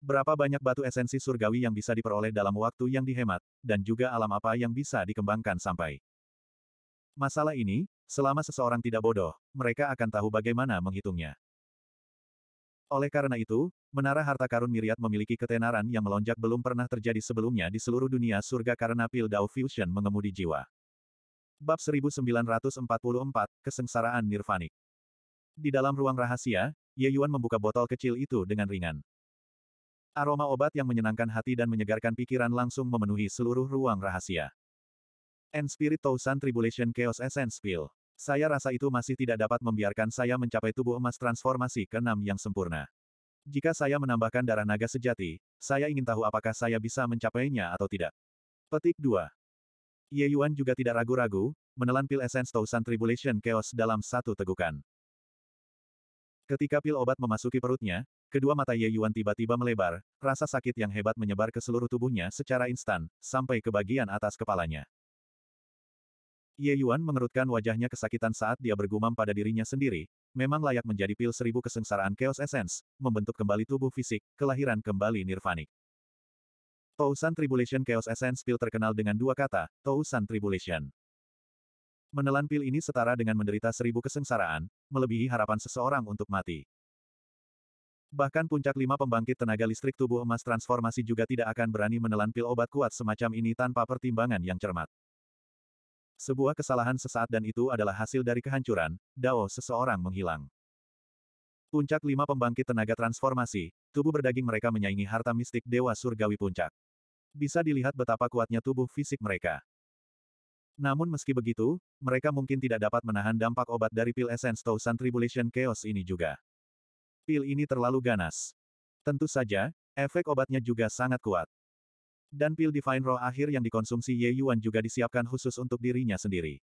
Berapa banyak batu esensi surgawi yang bisa diperoleh dalam waktu yang dihemat, dan juga alam apa yang bisa dikembangkan sampai. Masalah ini, selama seseorang tidak bodoh, mereka akan tahu bagaimana menghitungnya. Oleh karena itu, menara harta karun Miriat memiliki ketenaran yang melonjak belum pernah terjadi sebelumnya di seluruh dunia surga karena pil Dao Fusion mengemudi jiwa. Bab 1944, Kesengsaraan Nirvanik Di dalam ruang rahasia, Ye Yuan membuka botol kecil itu dengan ringan. Aroma obat yang menyenangkan hati dan menyegarkan pikiran langsung memenuhi seluruh ruang rahasia. N Spirit Thousand Tribulation Chaos Essence Pill saya rasa itu masih tidak dapat membiarkan saya mencapai tubuh emas transformasi ke keenam yang sempurna. Jika saya menambahkan darah naga sejati, saya ingin tahu apakah saya bisa mencapainya atau tidak. Petik 2. Ye Yuan juga tidak ragu-ragu, menelan pil Essence Thousand Tribulation Chaos dalam satu tegukan. Ketika pil obat memasuki perutnya, kedua mata Ye Yuan tiba-tiba melebar, rasa sakit yang hebat menyebar ke seluruh tubuhnya secara instan, sampai ke bagian atas kepalanya. Ye Yuan mengerutkan wajahnya kesakitan saat dia bergumam pada dirinya sendiri, memang layak menjadi pil seribu kesengsaraan Chaos Essence, membentuk kembali tubuh fisik, kelahiran kembali nirvanik. Tousan Tribulation Chaos Essence Pil terkenal dengan dua kata, Tousan Tribulation. Menelan pil ini setara dengan menderita seribu kesengsaraan, melebihi harapan seseorang untuk mati. Bahkan puncak lima pembangkit tenaga listrik tubuh emas transformasi juga tidak akan berani menelan pil obat kuat semacam ini tanpa pertimbangan yang cermat. Sebuah kesalahan sesaat dan itu adalah hasil dari kehancuran, Dao seseorang menghilang. Puncak lima pembangkit tenaga transformasi, tubuh berdaging mereka menyaingi harta mistik Dewa Surgawi Puncak. Bisa dilihat betapa kuatnya tubuh fisik mereka. Namun meski begitu, mereka mungkin tidak dapat menahan dampak obat dari pil Essence Thousand Tribulation Chaos ini juga. Pil ini terlalu ganas. Tentu saja, efek obatnya juga sangat kuat. Dan pil Divine Roh akhir yang dikonsumsi Ye Yuan juga disiapkan khusus untuk dirinya sendiri.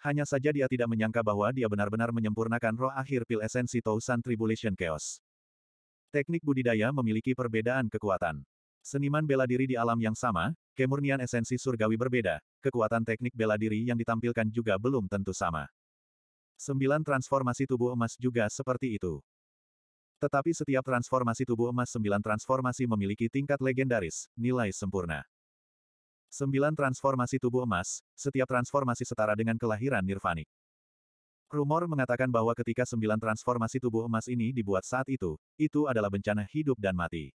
Hanya saja dia tidak menyangka bahwa dia benar-benar menyempurnakan roh akhir pil esensi Tousan Tribulation Chaos. Teknik budidaya memiliki perbedaan kekuatan. Seniman bela diri di alam yang sama, kemurnian esensi surgawi berbeda, kekuatan teknik bela diri yang ditampilkan juga belum tentu sama. Sembilan transformasi tubuh emas juga seperti itu. Tetapi setiap transformasi tubuh emas sembilan transformasi memiliki tingkat legendaris, nilai sempurna. Sembilan transformasi tubuh emas, setiap transformasi setara dengan kelahiran nirvanik. Rumor mengatakan bahwa ketika sembilan transformasi tubuh emas ini dibuat saat itu, itu adalah bencana hidup dan mati.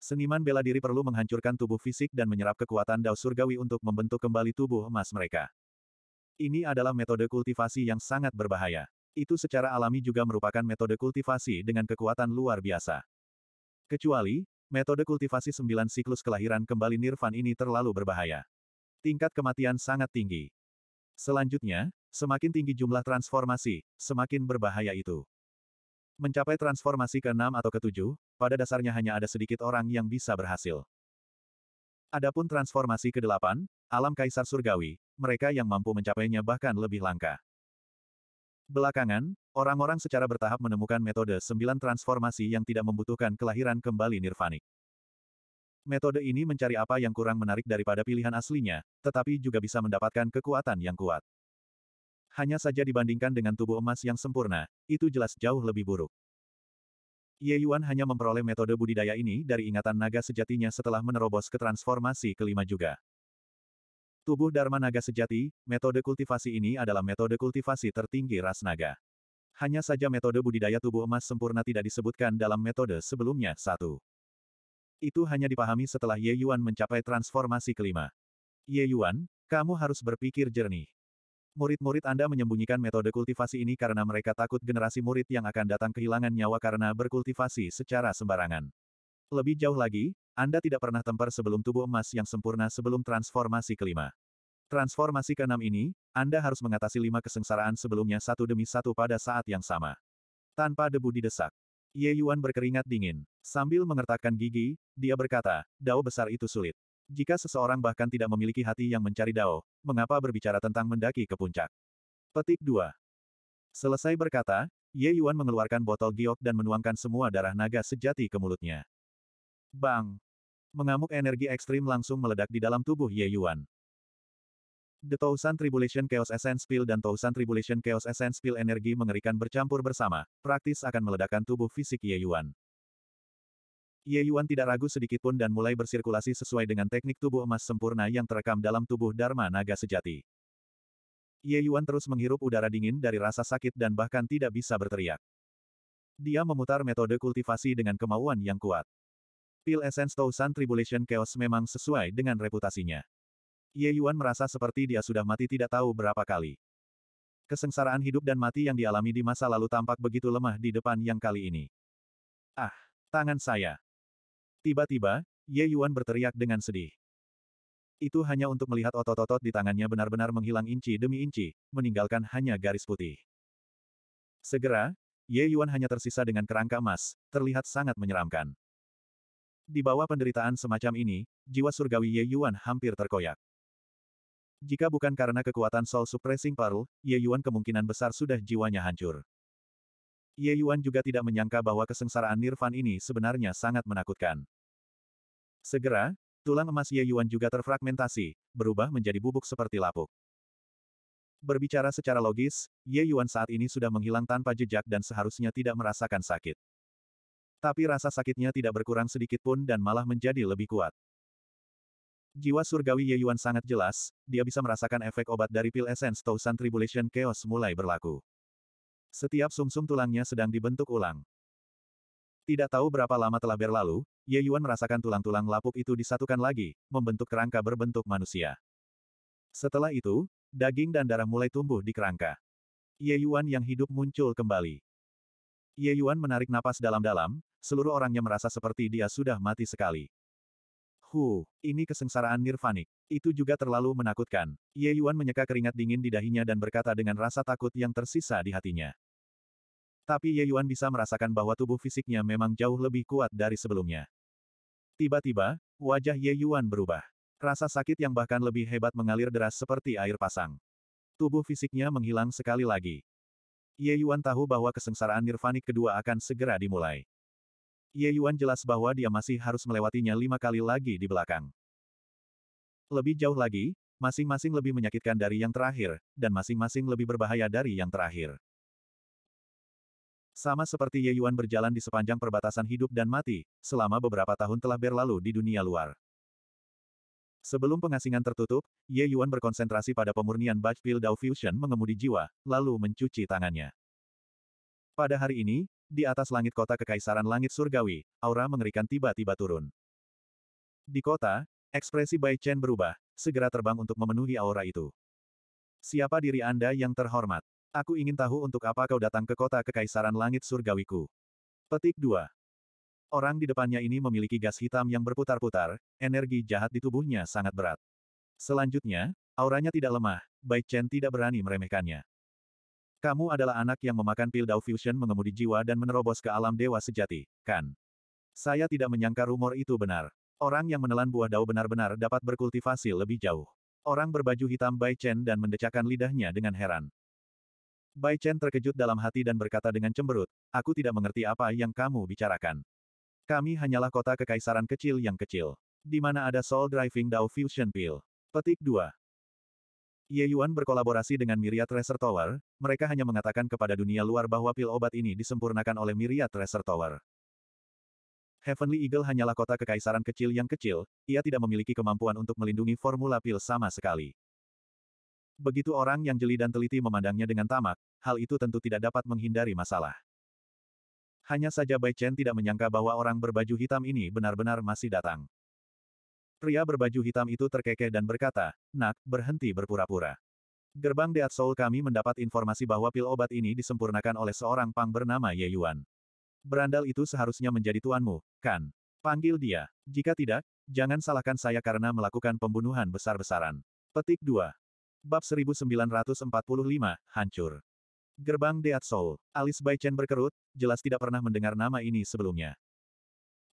Seniman bela diri perlu menghancurkan tubuh fisik dan menyerap kekuatan dao surgawi untuk membentuk kembali tubuh emas mereka. Ini adalah metode kultivasi yang sangat berbahaya itu secara alami juga merupakan metode kultivasi dengan kekuatan luar biasa. Kecuali, metode kultivasi sembilan siklus kelahiran kembali Nirvan ini terlalu berbahaya. Tingkat kematian sangat tinggi. Selanjutnya, semakin tinggi jumlah transformasi, semakin berbahaya itu. Mencapai transformasi ke-6 atau ke-7, pada dasarnya hanya ada sedikit orang yang bisa berhasil. Adapun transformasi ke-8, alam kaisar surgawi, mereka yang mampu mencapainya bahkan lebih langka. Belakangan, orang-orang secara bertahap menemukan metode sembilan transformasi yang tidak membutuhkan kelahiran kembali nirvanik. Metode ini mencari apa yang kurang menarik daripada pilihan aslinya, tetapi juga bisa mendapatkan kekuatan yang kuat. Hanya saja dibandingkan dengan tubuh emas yang sempurna, itu jelas jauh lebih buruk. Ye Yuan hanya memperoleh metode budidaya ini dari ingatan naga sejatinya setelah menerobos ke transformasi kelima juga. Tubuh Dharma Naga sejati, metode kultivasi ini adalah metode kultivasi tertinggi ras naga. Hanya saja metode budidaya tubuh emas sempurna tidak disebutkan dalam metode sebelumnya satu. Itu hanya dipahami setelah Ye Yuan mencapai transformasi kelima. Ye Yuan, kamu harus berpikir jernih. Murid-murid Anda menyembunyikan metode kultivasi ini karena mereka takut generasi murid yang akan datang kehilangan nyawa karena berkultivasi secara sembarangan. Lebih jauh lagi, anda tidak pernah tempar sebelum tubuh emas yang sempurna sebelum transformasi kelima. Transformasi keenam ini, Anda harus mengatasi lima kesengsaraan sebelumnya satu demi satu pada saat yang sama. Tanpa debu didesak. Ye Yuan berkeringat dingin. Sambil mengertakkan gigi, dia berkata, dao besar itu sulit. Jika seseorang bahkan tidak memiliki hati yang mencari dao, mengapa berbicara tentang mendaki ke puncak? Petik 2. Selesai berkata, Ye Yuan mengeluarkan botol giok dan menuangkan semua darah naga sejati ke mulutnya. Bang! Mengamuk energi ekstrim langsung meledak di dalam tubuh Ye Yuan. The Thousand Tribulation Chaos Essence Pill dan Tousan Tribulation Chaos Essence Pill energi mengerikan bercampur bersama, praktis akan meledakkan tubuh fisik Ye Yuan. Ye Yuan tidak ragu sedikitpun dan mulai bersirkulasi sesuai dengan teknik tubuh emas sempurna yang terekam dalam tubuh Dharma Naga Sejati. Ye Yuan terus menghirup udara dingin dari rasa sakit dan bahkan tidak bisa berteriak. Dia memutar metode kultivasi dengan kemauan yang kuat. Pil Essence Tousan Tribulation Chaos memang sesuai dengan reputasinya. Ye Yuan merasa seperti dia sudah mati tidak tahu berapa kali. Kesengsaraan hidup dan mati yang dialami di masa lalu tampak begitu lemah di depan yang kali ini. Ah, tangan saya. Tiba-tiba, Ye Yuan berteriak dengan sedih. Itu hanya untuk melihat otot-otot di tangannya benar-benar menghilang inci demi inci, meninggalkan hanya garis putih. Segera, Ye Yuan hanya tersisa dengan kerangka emas, terlihat sangat menyeramkan. Di bawah penderitaan semacam ini, jiwa surgawi Ye Yuan hampir terkoyak. Jika bukan karena kekuatan Soul Suppressing Pearl, Ye Yuan kemungkinan besar sudah jiwanya hancur. Ye Yuan juga tidak menyangka bahwa kesengsaraan Nirvan ini sebenarnya sangat menakutkan. Segera, tulang emas Ye Yuan juga terfragmentasi, berubah menjadi bubuk seperti lapuk. Berbicara secara logis, Ye Yuan saat ini sudah menghilang tanpa jejak dan seharusnya tidak merasakan sakit. Tapi rasa sakitnya tidak berkurang sedikit pun dan malah menjadi lebih kuat. Jiwa surgawi Ye Yuan sangat jelas, dia bisa merasakan efek obat dari pil Essence Thousand Tribulation Chaos mulai berlaku. Setiap sumsum -sum tulangnya sedang dibentuk ulang. Tidak tahu berapa lama telah berlalu, Ye Yuan merasakan tulang-tulang lapuk itu disatukan lagi, membentuk kerangka berbentuk manusia. Setelah itu, daging dan darah mulai tumbuh di kerangka. Ye Yuan yang hidup muncul kembali. Ye Yuan menarik napas dalam-dalam, seluruh orangnya merasa seperti dia sudah mati sekali. Hu, ini kesengsaraan nirvanik. Itu juga terlalu menakutkan. Ye Yuan menyeka keringat dingin di dahinya dan berkata dengan rasa takut yang tersisa di hatinya. Tapi Ye Yuan bisa merasakan bahwa tubuh fisiknya memang jauh lebih kuat dari sebelumnya. Tiba-tiba, wajah Ye Yuan berubah. Rasa sakit yang bahkan lebih hebat mengalir deras seperti air pasang. Tubuh fisiknya menghilang sekali lagi. Ye Yuan tahu bahwa kesengsaraan nirvanik kedua akan segera dimulai. Ye Yuan jelas bahwa dia masih harus melewatinya lima kali lagi di belakang. Lebih jauh lagi, masing-masing lebih menyakitkan dari yang terakhir, dan masing-masing lebih berbahaya dari yang terakhir. Sama seperti Ye Yuan berjalan di sepanjang perbatasan hidup dan mati, selama beberapa tahun telah berlalu di dunia luar. Sebelum pengasingan tertutup, Ye Yuan berkonsentrasi pada pemurnian Batch Pil Dao Fusion mengemudi jiwa, lalu mencuci tangannya. Pada hari ini, di atas langit kota kekaisaran langit surgawi, aura mengerikan tiba-tiba turun. Di kota, ekspresi Bai Chen berubah, segera terbang untuk memenuhi aura itu. Siapa diri Anda yang terhormat? Aku ingin tahu untuk apa kau datang ke kota kekaisaran langit surgawiku. Petik 2. Orang di depannya ini memiliki gas hitam yang berputar-putar, energi jahat di tubuhnya sangat berat. Selanjutnya, auranya tidak lemah, Bai Chen tidak berani meremehkannya. Kamu adalah anak yang memakan pil Dao Fusion mengemudi jiwa dan menerobos ke alam dewa sejati, kan? Saya tidak menyangka rumor itu benar. Orang yang menelan buah dao benar-benar dapat berkultivasi lebih jauh. Orang berbaju hitam Bai Chen dan mendecakkan lidahnya dengan heran. Bai Chen terkejut dalam hati dan berkata dengan cemberut, aku tidak mengerti apa yang kamu bicarakan. Kami hanyalah kota kekaisaran kecil yang kecil. Di mana ada soul driving Dao Fusion Pill. Petik 2. Ye Yuan berkolaborasi dengan Myriad Tracer Tower, mereka hanya mengatakan kepada dunia luar bahwa pil obat ini disempurnakan oleh Myriad Tracer Tower. Heavenly Eagle hanyalah kota kekaisaran kecil yang kecil, ia tidak memiliki kemampuan untuk melindungi formula pil sama sekali. Begitu orang yang jeli dan teliti memandangnya dengan tamak, hal itu tentu tidak dapat menghindari masalah. Hanya saja Bai Chen tidak menyangka bahwa orang berbaju hitam ini benar-benar masih datang. Pria berbaju hitam itu terkekeh dan berkata, Nak, berhenti berpura-pura. Gerbang Deat Soul kami mendapat informasi bahwa pil obat ini disempurnakan oleh seorang pang bernama Ye Yuan. Berandal itu seharusnya menjadi tuanmu, kan? Panggil dia. Jika tidak, jangan salahkan saya karena melakukan pembunuhan besar-besaran. Petik 2. Bab 1945, Hancur. Gerbang Deat Soul. Alis Bai Chen berkerut, jelas tidak pernah mendengar nama ini sebelumnya.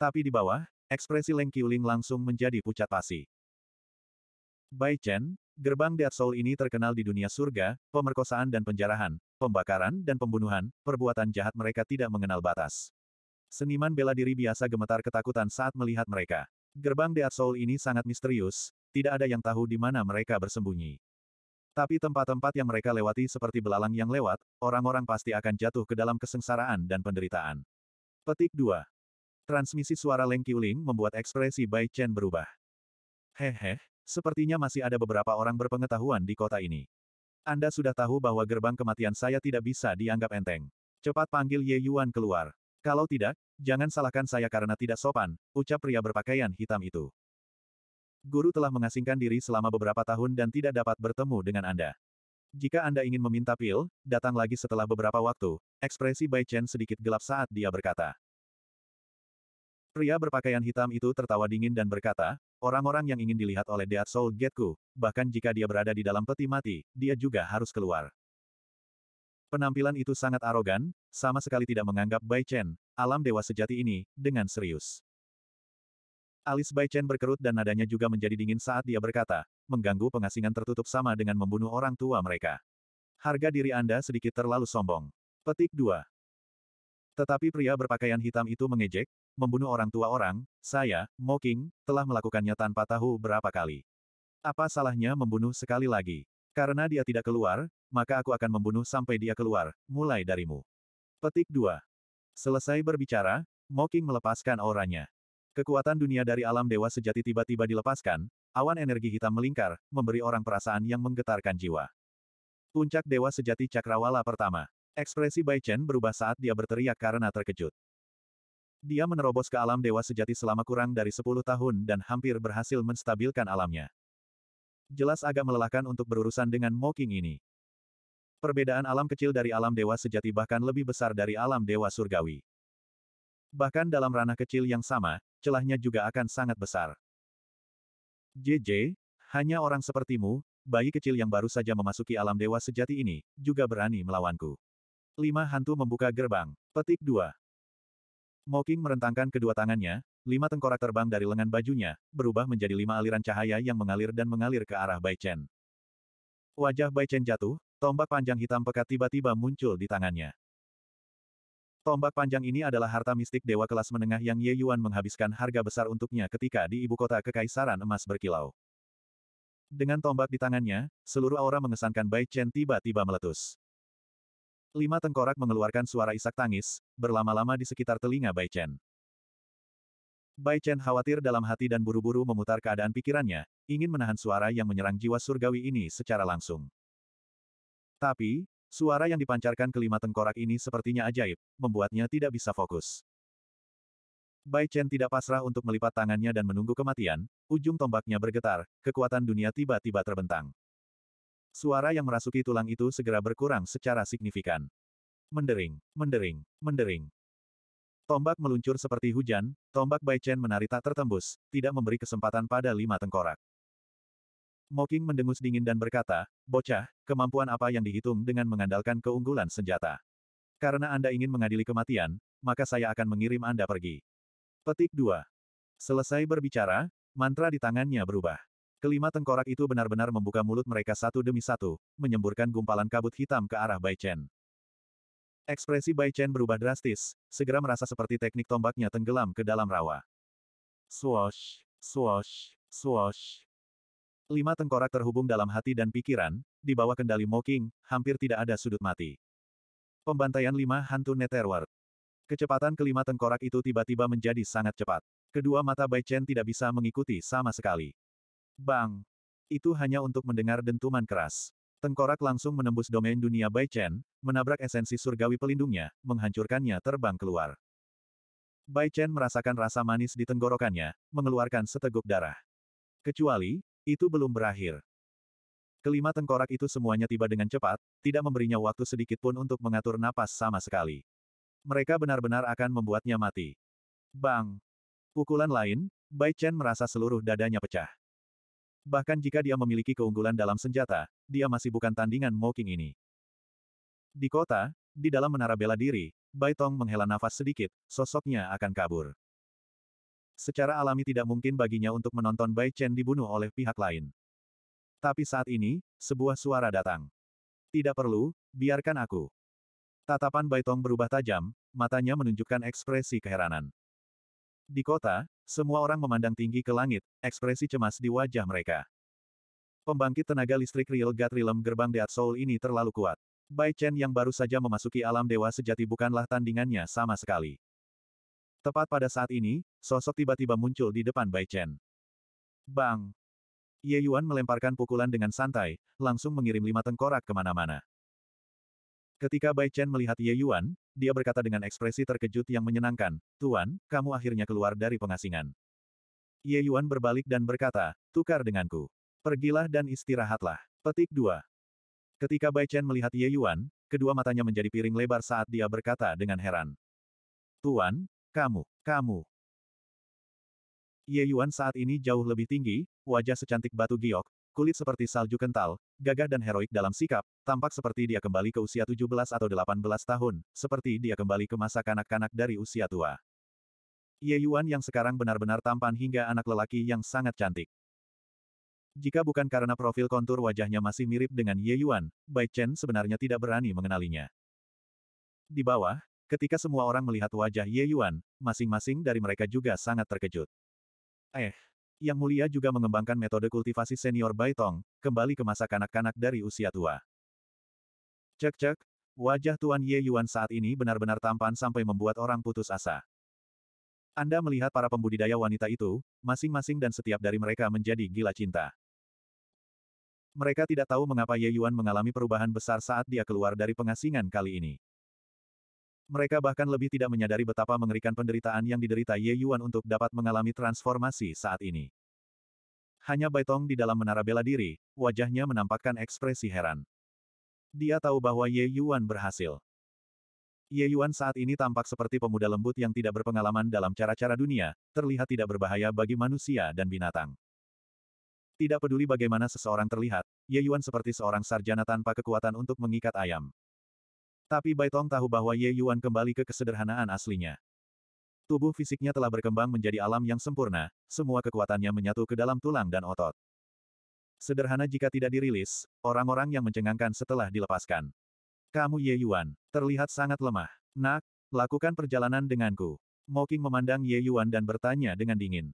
Tapi di bawah, Ekspresi Leng Qiuling langsung menjadi pucat pasi. Bai Chen, gerbang Death Soul ini terkenal di dunia surga, pemerkosaan dan penjarahan, pembakaran dan pembunuhan, perbuatan jahat mereka tidak mengenal batas. Seniman bela diri biasa gemetar ketakutan saat melihat mereka. Gerbang Death Soul ini sangat misterius, tidak ada yang tahu di mana mereka bersembunyi. Tapi tempat-tempat yang mereka lewati seperti belalang yang lewat, orang-orang pasti akan jatuh ke dalam kesengsaraan dan penderitaan. Petik 2. Transmisi suara Leng Qiuling membuat ekspresi Bai Chen berubah. Hehe, sepertinya masih ada beberapa orang berpengetahuan di kota ini. Anda sudah tahu bahwa gerbang kematian saya tidak bisa dianggap enteng. Cepat panggil Ye Yuan keluar. Kalau tidak, jangan salahkan saya karena tidak sopan, ucap pria berpakaian hitam itu. Guru telah mengasingkan diri selama beberapa tahun dan tidak dapat bertemu dengan Anda. Jika Anda ingin meminta pil, datang lagi setelah beberapa waktu, ekspresi Bai Chen sedikit gelap saat dia berkata. Pria berpakaian hitam itu tertawa dingin dan berkata, orang-orang yang ingin dilihat oleh Dead Soul Gateku, bahkan jika dia berada di dalam peti mati, dia juga harus keluar. Penampilan itu sangat arogan, sama sekali tidak menganggap Bai Chen, alam dewa sejati ini, dengan serius. Alis Bai Chen berkerut dan nadanya juga menjadi dingin saat dia berkata, mengganggu pengasingan tertutup sama dengan membunuh orang tua mereka. Harga diri Anda sedikit terlalu sombong. Petik 2. Tetapi pria berpakaian hitam itu mengejek, membunuh orang tua orang, saya, Mo King, telah melakukannya tanpa tahu berapa kali. Apa salahnya membunuh sekali lagi? Karena dia tidak keluar, maka aku akan membunuh sampai dia keluar, mulai darimu. Petik 2. Selesai berbicara, Mo King melepaskan auranya. Kekuatan dunia dari alam dewa sejati tiba-tiba dilepaskan, awan energi hitam melingkar, memberi orang perasaan yang menggetarkan jiwa. Puncak Dewa Sejati Cakrawala Pertama Ekspresi Bai Chen berubah saat dia berteriak karena terkejut. Dia menerobos ke alam dewa sejati selama kurang dari 10 tahun dan hampir berhasil menstabilkan alamnya. Jelas agak melelahkan untuk berurusan dengan Moking ini. Perbedaan alam kecil dari alam dewa sejati bahkan lebih besar dari alam dewa surgawi. Bahkan dalam ranah kecil yang sama, celahnya juga akan sangat besar. JJ, hanya orang sepertimu, bayi kecil yang baru saja memasuki alam dewa sejati ini, juga berani melawanku. Lima Hantu membuka gerbang. Petik 2. Moking merentangkan kedua tangannya, lima tengkorak terbang dari lengan bajunya, berubah menjadi lima aliran cahaya yang mengalir dan mengalir ke arah Bai Chen. Wajah Bai Chen jatuh, tombak panjang hitam pekat tiba-tiba muncul di tangannya. Tombak panjang ini adalah harta mistik dewa kelas menengah yang Ye Yuan menghabiskan harga besar untuknya ketika di ibu kota kekaisaran emas berkilau. Dengan tombak di tangannya, seluruh aura mengesankan Bai Chen tiba-tiba meletus. Lima tengkorak mengeluarkan suara isak tangis, berlama-lama di sekitar telinga Bai Chen. Bai Chen khawatir dalam hati dan buru-buru memutar keadaan pikirannya, ingin menahan suara yang menyerang jiwa surgawi ini secara langsung. Tapi, suara yang dipancarkan kelima tengkorak ini sepertinya ajaib, membuatnya tidak bisa fokus. Bai Chen tidak pasrah untuk melipat tangannya dan menunggu kematian, ujung tombaknya bergetar, kekuatan dunia tiba-tiba terbentang. Suara yang merasuki tulang itu segera berkurang secara signifikan. Mendering, mendering, mendering. Tombak meluncur seperti hujan, tombak Bai Chen menari tak tertembus, tidak memberi kesempatan pada lima tengkorak. Moking mendengus dingin dan berkata, Bocah, kemampuan apa yang dihitung dengan mengandalkan keunggulan senjata? Karena Anda ingin mengadili kematian, maka saya akan mengirim Anda pergi. Petik 2. Selesai berbicara, mantra di tangannya berubah. Kelima tengkorak itu benar-benar membuka mulut mereka satu demi satu, menyemburkan gumpalan kabut hitam ke arah Bai Chen. Ekspresi Bai Chen berubah drastis, segera merasa seperti teknik tombaknya tenggelam ke dalam rawa. Swosh, swosh, swosh. Lima tengkorak terhubung dalam hati dan pikiran, di bawah kendali Moking, hampir tidak ada sudut mati. Pembantaian lima hantu Netherworld. Kecepatan kelima tengkorak itu tiba-tiba menjadi sangat cepat. Kedua mata Bai Chen tidak bisa mengikuti sama sekali. Bang! Itu hanya untuk mendengar dentuman keras. Tengkorak langsung menembus domain dunia Bai Chen, menabrak esensi surgawi pelindungnya, menghancurkannya terbang keluar. Bai Chen merasakan rasa manis di tenggorokannya, mengeluarkan seteguk darah. Kecuali, itu belum berakhir. Kelima tengkorak itu semuanya tiba dengan cepat, tidak memberinya waktu sedikit pun untuk mengatur napas sama sekali. Mereka benar-benar akan membuatnya mati. Bang! Pukulan lain, Bai Chen merasa seluruh dadanya pecah. Bahkan jika dia memiliki keunggulan dalam senjata, dia masih bukan tandingan Moking ini. Di kota, di dalam menara bela diri, Baitong menghela nafas sedikit, sosoknya akan kabur. Secara alami tidak mungkin baginya untuk menonton Bai Chen dibunuh oleh pihak lain. Tapi saat ini, sebuah suara datang. Tidak perlu, biarkan aku. Tatapan Baitong berubah tajam, matanya menunjukkan ekspresi keheranan. Di kota, semua orang memandang tinggi ke langit, ekspresi cemas di wajah mereka. Pembangkit tenaga listrik Real God Realm gerbang Dead Soul ini terlalu kuat. Bai Chen yang baru saja memasuki alam dewa sejati bukanlah tandingannya sama sekali. Tepat pada saat ini, sosok tiba-tiba muncul di depan Bai Chen. Bang! Ye Yuan melemparkan pukulan dengan santai, langsung mengirim lima tengkorak kemana-mana. Ketika Bai Chen melihat Ye Yuan, dia berkata dengan ekspresi terkejut yang menyenangkan, Tuan, kamu akhirnya keluar dari pengasingan. Ye Yuan berbalik dan berkata, tukar denganku. Pergilah dan istirahatlah. Petik 2. Ketika Bai Chen melihat Ye Yuan, kedua matanya menjadi piring lebar saat dia berkata dengan heran. Tuan, kamu, kamu, Ye Yuan saat ini jauh lebih tinggi, wajah secantik batu giok, Kulit seperti salju kental, gagah dan heroik dalam sikap, tampak seperti dia kembali ke usia 17 atau 18 tahun, seperti dia kembali ke masa kanak-kanak dari usia tua. Ye Yuan yang sekarang benar-benar tampan hingga anak lelaki yang sangat cantik. Jika bukan karena profil kontur wajahnya masih mirip dengan Ye Yuan, Bai Chen sebenarnya tidak berani mengenalinya. Di bawah, ketika semua orang melihat wajah Ye Yuan, masing-masing dari mereka juga sangat terkejut. Eh, yang mulia juga mengembangkan metode kultivasi senior Baitong, kembali ke masa kanak-kanak dari usia tua. Cek-cek, wajah Tuan Ye Yuan saat ini benar-benar tampan sampai membuat orang putus asa. Anda melihat para pembudidaya wanita itu, masing-masing dan setiap dari mereka menjadi gila cinta. Mereka tidak tahu mengapa Ye Yuan mengalami perubahan besar saat dia keluar dari pengasingan kali ini. Mereka bahkan lebih tidak menyadari betapa mengerikan penderitaan yang diderita Ye Yuan untuk dapat mengalami transformasi saat ini. Hanya Baitong di dalam menara bela diri, wajahnya menampakkan ekspresi heran. Dia tahu bahwa Ye Yuan berhasil. Ye Yuan saat ini tampak seperti pemuda lembut yang tidak berpengalaman dalam cara-cara dunia, terlihat tidak berbahaya bagi manusia dan binatang. Tidak peduli bagaimana seseorang terlihat, Ye Yuan seperti seorang sarjana tanpa kekuatan untuk mengikat ayam. Tapi Baitong tahu bahwa Ye Yuan kembali ke kesederhanaan aslinya. Tubuh fisiknya telah berkembang menjadi alam yang sempurna, semua kekuatannya menyatu ke dalam tulang dan otot. Sederhana jika tidak dirilis, orang-orang yang mencengangkan setelah dilepaskan. Kamu Ye Yuan, terlihat sangat lemah. Nak, lakukan perjalanan denganku. Moking memandang Ye Yuan dan bertanya dengan dingin.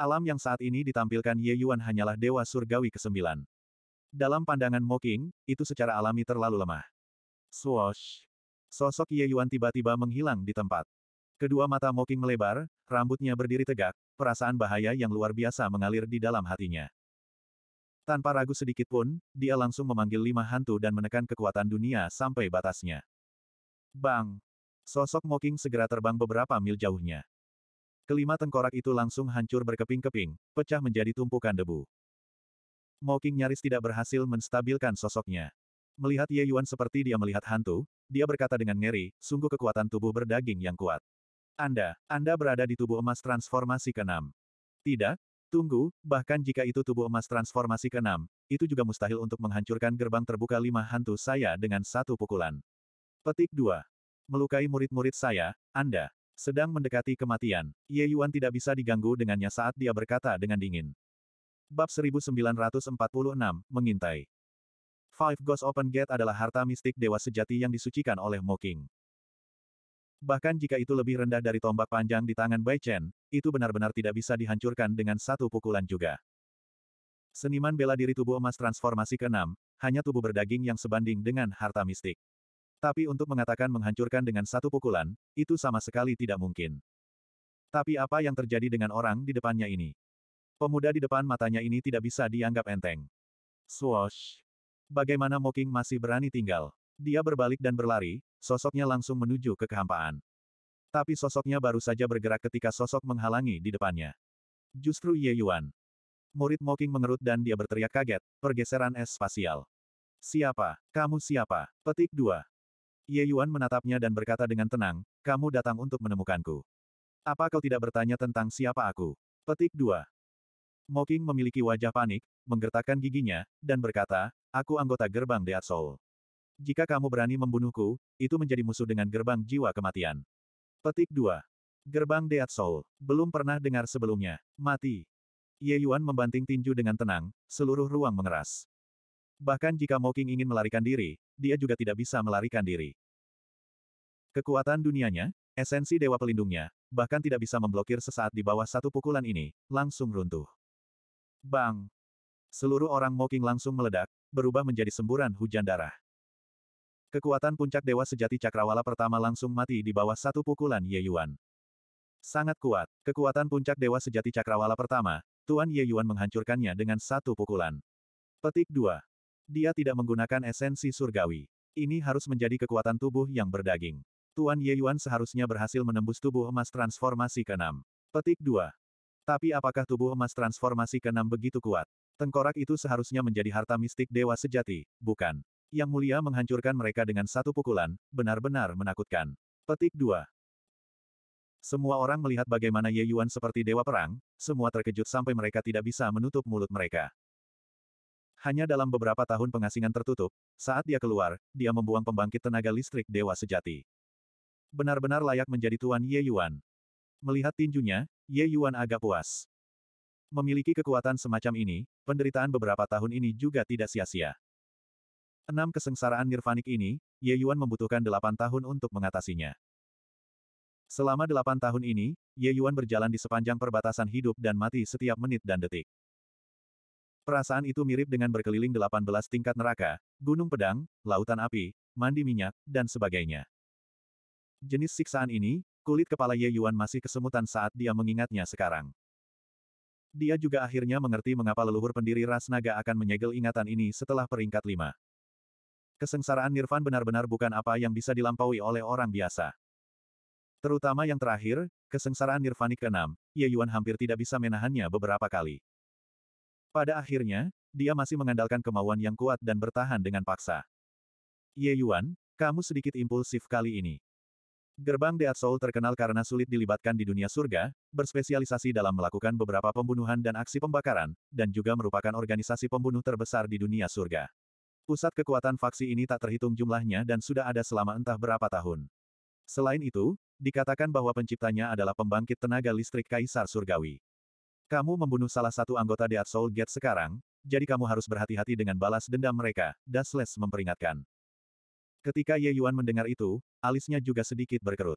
Alam yang saat ini ditampilkan Ye Yuan hanyalah Dewa Surgawi ke-9. Dalam pandangan Moking, itu secara alami terlalu lemah. Swoosh. Sosok Ye Yuan tiba-tiba menghilang di tempat. Kedua mata Moking melebar, rambutnya berdiri tegak, perasaan bahaya yang luar biasa mengalir di dalam hatinya. Tanpa ragu sedikit pun, dia langsung memanggil lima hantu dan menekan kekuatan dunia sampai batasnya. Bang! Sosok Moking segera terbang beberapa mil jauhnya. Kelima tengkorak itu langsung hancur berkeping-keping, pecah menjadi tumpukan debu. Moking nyaris tidak berhasil menstabilkan sosoknya. Melihat Ye Yuan seperti dia melihat hantu, dia berkata dengan ngeri, sungguh kekuatan tubuh berdaging yang kuat. Anda, Anda berada di tubuh emas transformasi ke-6. Tidak, tunggu, bahkan jika itu tubuh emas transformasi ke-6, itu juga mustahil untuk menghancurkan gerbang terbuka lima hantu saya dengan satu pukulan. Petik 2. Melukai murid-murid saya, Anda, sedang mendekati kematian. Ye Yuan tidak bisa diganggu dengannya saat dia berkata dengan dingin. Bab 1946, Mengintai. Five Ghost Open Gate adalah harta mistik dewa sejati yang disucikan oleh Mo King. Bahkan jika itu lebih rendah dari tombak panjang di tangan Bai Chen, itu benar-benar tidak bisa dihancurkan dengan satu pukulan juga. Seniman bela diri tubuh emas transformasi ke-6, hanya tubuh berdaging yang sebanding dengan harta mistik. Tapi untuk mengatakan menghancurkan dengan satu pukulan, itu sama sekali tidak mungkin. Tapi apa yang terjadi dengan orang di depannya ini? Pemuda di depan matanya ini tidak bisa dianggap enteng. Swoosh! Bagaimana Moking masih berani tinggal? Dia berbalik dan berlari, sosoknya langsung menuju ke kehampaan. Tapi sosoknya baru saja bergerak ketika sosok menghalangi di depannya. Justru Ye Yuan. Murid Moking mengerut dan dia berteriak kaget, pergeseran es spasial. Siapa? Kamu siapa? Petik 2. Ye Yuan menatapnya dan berkata dengan tenang, kamu datang untuk menemukanku. Apa kau tidak bertanya tentang siapa aku? Petik 2. Moking memiliki wajah panik, menggertakkan giginya, dan berkata, Aku anggota gerbang Dead Soul. Jika kamu berani membunuhku, itu menjadi musuh dengan gerbang jiwa kematian. Petik 2. Gerbang Dead Soul. Belum pernah dengar sebelumnya. Mati. Ye Yuan membanting tinju dengan tenang, seluruh ruang mengeras. Bahkan jika Moking ingin melarikan diri, dia juga tidak bisa melarikan diri. Kekuatan dunianya, esensi dewa pelindungnya, bahkan tidak bisa memblokir sesaat di bawah satu pukulan ini, langsung runtuh. Bang! Seluruh orang Moking langsung meledak, berubah menjadi semburan hujan darah. Kekuatan puncak dewa sejati cakrawala pertama langsung mati di bawah satu pukulan Ye Yuan. Sangat kuat, kekuatan puncak dewa sejati cakrawala pertama, Tuan Ye Yuan menghancurkannya dengan satu pukulan. Petik 2. Dia tidak menggunakan esensi surgawi. Ini harus menjadi kekuatan tubuh yang berdaging. Tuan Ye Yuan seharusnya berhasil menembus tubuh emas transformasi ke-6. Petik 2. Tapi apakah tubuh emas transformasi keenam begitu kuat? Tengkorak itu seharusnya menjadi harta mistik dewa sejati, bukan? Yang mulia menghancurkan mereka dengan satu pukulan, benar-benar menakutkan. Petik 2. Semua orang melihat bagaimana Ye Yuan seperti dewa perang, semua terkejut sampai mereka tidak bisa menutup mulut mereka. Hanya dalam beberapa tahun pengasingan tertutup, saat dia keluar, dia membuang pembangkit tenaga listrik dewa sejati. Benar-benar layak menjadi tuan Ye Yuan. Melihat tinjunya, Ye Yuan agak puas. Memiliki kekuatan semacam ini, penderitaan beberapa tahun ini juga tidak sia-sia. Enam kesengsaraan nirvanik ini, Ye Yuan membutuhkan delapan tahun untuk mengatasinya. Selama delapan tahun ini, Ye Yuan berjalan di sepanjang perbatasan hidup dan mati setiap menit dan detik. Perasaan itu mirip dengan berkeliling delapan belas tingkat neraka, gunung pedang, lautan api, mandi minyak, dan sebagainya. Jenis siksaan ini, kulit kepala Ye Yuan masih kesemutan saat dia mengingatnya sekarang. Dia juga akhirnya mengerti mengapa leluhur pendiri ras naga akan menyegel ingatan ini setelah peringkat lima. Kesengsaraan Nirvan benar-benar bukan apa yang bisa dilampaui oleh orang biasa. Terutama yang terakhir, kesengsaraan Nirvanik ke-6, Ye Yuan hampir tidak bisa menahannya beberapa kali. Pada akhirnya, dia masih mengandalkan kemauan yang kuat dan bertahan dengan paksa. Ye Yuan, kamu sedikit impulsif kali ini. Gerbang Dead Soul terkenal karena sulit dilibatkan di dunia surga, berspesialisasi dalam melakukan beberapa pembunuhan dan aksi pembakaran, dan juga merupakan organisasi pembunuh terbesar di dunia surga. Pusat kekuatan faksi ini tak terhitung jumlahnya dan sudah ada selama entah berapa tahun. Selain itu, dikatakan bahwa penciptanya adalah pembangkit tenaga listrik Kaisar Surgawi. Kamu membunuh salah satu anggota Dead Soul Gate sekarang, jadi kamu harus berhati-hati dengan balas dendam mereka, Dasles memperingatkan. Ketika Ye Yuan mendengar itu, alisnya juga sedikit berkerut.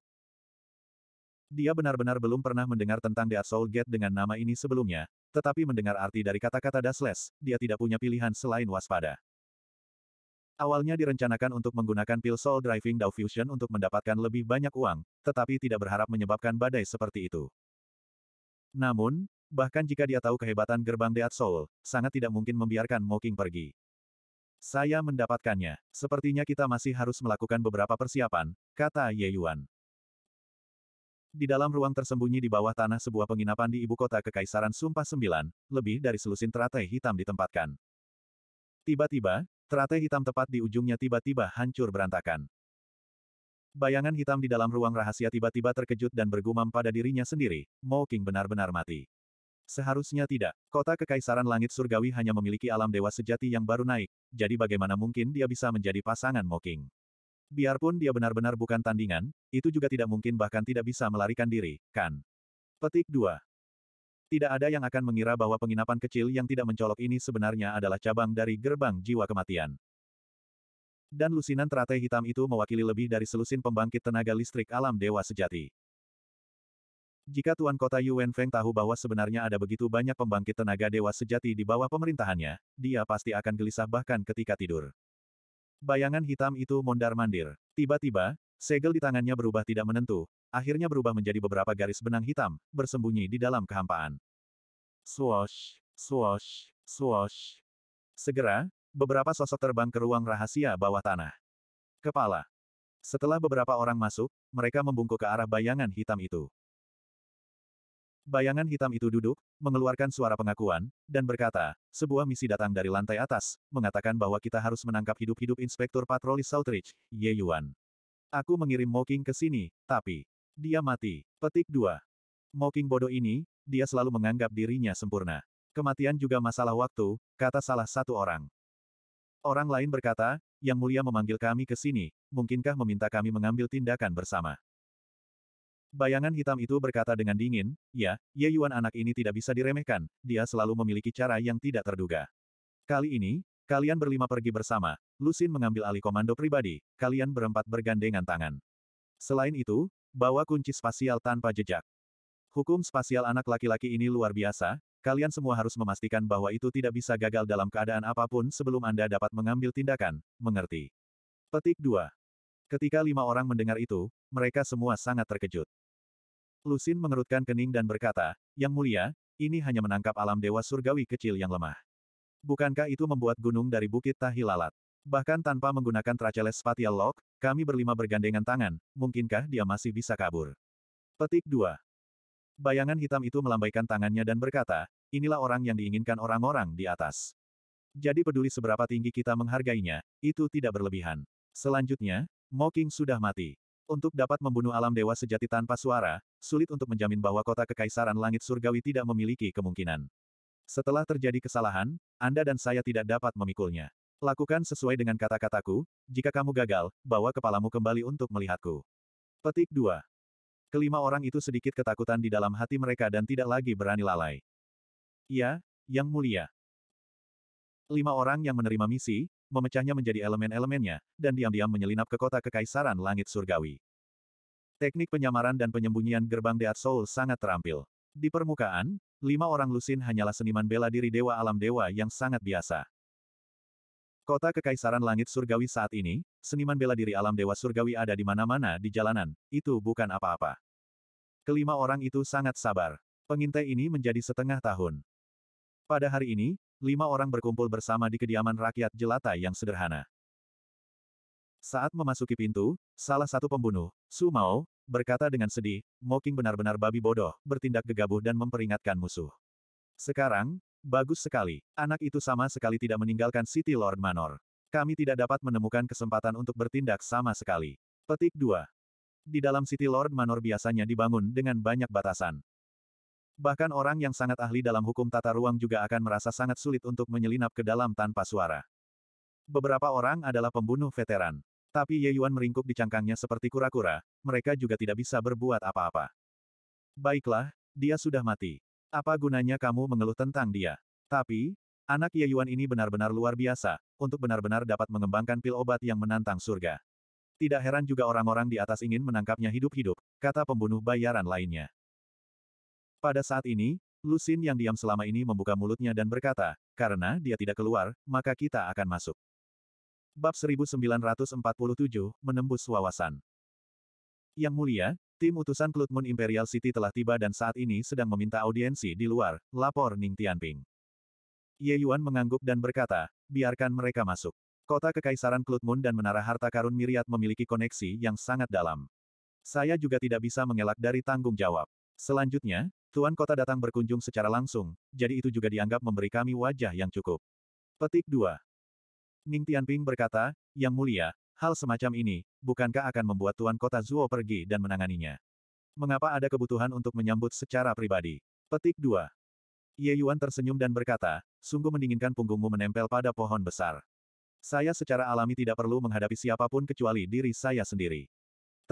Dia benar-benar belum pernah mendengar tentang The Soul Gate dengan nama ini sebelumnya, tetapi mendengar arti dari kata-kata Dasles, dia tidak punya pilihan selain waspada. Awalnya direncanakan untuk menggunakan pil Soul Driving Dao Fusion untuk mendapatkan lebih banyak uang, tetapi tidak berharap menyebabkan badai seperti itu. Namun, bahkan jika dia tahu kehebatan gerbang Death Soul, sangat tidak mungkin membiarkan Moking pergi. Saya mendapatkannya. Sepertinya kita masih harus melakukan beberapa persiapan, kata Ye Yuan. Di dalam ruang tersembunyi di bawah tanah sebuah penginapan di ibu kota Kekaisaran Sumpah Sembilan, lebih dari selusin teratai hitam ditempatkan. Tiba-tiba, teratai hitam tepat di ujungnya tiba-tiba hancur berantakan. Bayangan hitam di dalam ruang rahasia tiba-tiba terkejut dan bergumam pada dirinya sendiri, Mo King benar-benar mati. Seharusnya tidak. Kota Kekaisaran Langit Surgawi hanya memiliki alam dewa sejati yang baru naik, jadi bagaimana mungkin dia bisa menjadi pasangan Moking? Biarpun dia benar-benar bukan tandingan, itu juga tidak mungkin bahkan tidak bisa melarikan diri, kan? Petik 2. Tidak ada yang akan mengira bahwa penginapan kecil yang tidak mencolok ini sebenarnya adalah cabang dari gerbang jiwa kematian. Dan lusinan teratai hitam itu mewakili lebih dari selusin pembangkit tenaga listrik alam dewa sejati. Jika Tuan Kota Yuan Feng tahu bahwa sebenarnya ada begitu banyak pembangkit tenaga dewa sejati di bawah pemerintahannya, dia pasti akan gelisah bahkan ketika tidur. Bayangan hitam itu mondar-mandir. Tiba-tiba, segel di tangannya berubah tidak menentu, akhirnya berubah menjadi beberapa garis benang hitam, bersembunyi di dalam kehampaan. Swosh, swosh, swosh. Segera, beberapa sosok terbang ke ruang rahasia bawah tanah. Kepala. Setelah beberapa orang masuk, mereka membungkuk ke arah bayangan hitam itu. Bayangan hitam itu duduk, mengeluarkan suara pengakuan, dan berkata, sebuah misi datang dari lantai atas, mengatakan bahwa kita harus menangkap hidup-hidup Inspektur Patroli Southridge, Ye Yuan. Aku mengirim Moking ke sini, tapi dia mati. Petik 2. Moking bodoh ini, dia selalu menganggap dirinya sempurna. Kematian juga masalah waktu, kata salah satu orang. Orang lain berkata, Yang Mulia memanggil kami ke sini, mungkinkah meminta kami mengambil tindakan bersama? Bayangan hitam itu berkata dengan dingin, ya, Ye Yuan anak ini tidak bisa diremehkan, dia selalu memiliki cara yang tidak terduga. Kali ini, kalian berlima pergi bersama, Lusin mengambil alih komando pribadi, kalian berempat bergandengan tangan. Selain itu, bawa kunci spasial tanpa jejak. Hukum spasial anak laki-laki ini luar biasa, kalian semua harus memastikan bahwa itu tidak bisa gagal dalam keadaan apapun sebelum Anda dapat mengambil tindakan, mengerti. Petik 2. Ketika lima orang mendengar itu, mereka semua sangat terkejut. Lusin mengerutkan kening dan berkata, Yang mulia, ini hanya menangkap alam dewa surgawi kecil yang lemah. Bukankah itu membuat gunung dari bukit Tahilalat? Bahkan tanpa menggunakan Traceles Spatial Lock, kami berlima bergandengan tangan, mungkinkah dia masih bisa kabur? Petik 2. Bayangan hitam itu melambaikan tangannya dan berkata, inilah orang yang diinginkan orang-orang di atas. Jadi peduli seberapa tinggi kita menghargainya, itu tidak berlebihan. Selanjutnya, Mocking sudah mati. Untuk dapat membunuh alam dewa sejati tanpa suara, sulit untuk menjamin bahwa kota kekaisaran langit surgawi tidak memiliki kemungkinan. Setelah terjadi kesalahan, Anda dan saya tidak dapat memikulnya. Lakukan sesuai dengan kata-kataku, jika kamu gagal, bawa kepalamu kembali untuk melihatku. Petik 2. Kelima orang itu sedikit ketakutan di dalam hati mereka dan tidak lagi berani lalai. Ya, Yang Mulia. Lima orang yang menerima misi, memecahnya menjadi elemen-elemennya, dan diam-diam menyelinap ke kota kekaisaran langit surgawi. Teknik penyamaran dan penyembunyian gerbang Dead Soul sangat terampil. Di permukaan, lima orang Lusin hanyalah seniman bela diri Dewa Alam Dewa yang sangat biasa. Kota Kekaisaran Langit Surgawi saat ini, seniman bela diri Alam Dewa Surgawi ada di mana-mana di jalanan, itu bukan apa-apa. Kelima orang itu sangat sabar. Pengintai ini menjadi setengah tahun. Pada hari ini, lima orang berkumpul bersama di kediaman rakyat jelata yang sederhana. Saat memasuki pintu, salah satu pembunuh, Su Mao, berkata dengan sedih, Moking benar-benar babi bodoh, bertindak gegabah dan memperingatkan musuh. Sekarang, bagus sekali, anak itu sama sekali tidak meninggalkan City Lord Manor. Kami tidak dapat menemukan kesempatan untuk bertindak sama sekali. Petik 2. Di dalam City Lord Manor biasanya dibangun dengan banyak batasan. Bahkan orang yang sangat ahli dalam hukum tata ruang juga akan merasa sangat sulit untuk menyelinap ke dalam tanpa suara. Beberapa orang adalah pembunuh veteran. Tapi Ye Yuan meringkuk di cangkangnya seperti kura-kura, mereka juga tidak bisa berbuat apa-apa. Baiklah, dia sudah mati. Apa gunanya kamu mengeluh tentang dia? Tapi, anak Ye Yuan ini benar-benar luar biasa, untuk benar-benar dapat mengembangkan pil obat yang menantang surga. Tidak heran juga orang-orang di atas ingin menangkapnya hidup-hidup, kata pembunuh bayaran lainnya. Pada saat ini, Lusin yang diam selama ini membuka mulutnya dan berkata, karena dia tidak keluar, maka kita akan masuk. Bab 1947, Menembus Wawasan Yang mulia, tim utusan Cloud Imperial City telah tiba dan saat ini sedang meminta audiensi di luar, lapor Ning Tianping. Ye Yuan mengangguk dan berkata, biarkan mereka masuk. Kota Kekaisaran Cloud dan Menara Harta Karun Miriat memiliki koneksi yang sangat dalam. Saya juga tidak bisa mengelak dari tanggung jawab. Selanjutnya, Tuan kota datang berkunjung secara langsung, jadi itu juga dianggap memberi kami wajah yang cukup. Petik 2. Ning Tianping berkata, Yang mulia, hal semacam ini, bukankah akan membuat Tuan kota Zuo pergi dan menanganinya? Mengapa ada kebutuhan untuk menyambut secara pribadi? Petik 2. Ye Yuan tersenyum dan berkata, sungguh mendinginkan punggungmu menempel pada pohon besar. Saya secara alami tidak perlu menghadapi siapapun kecuali diri saya sendiri.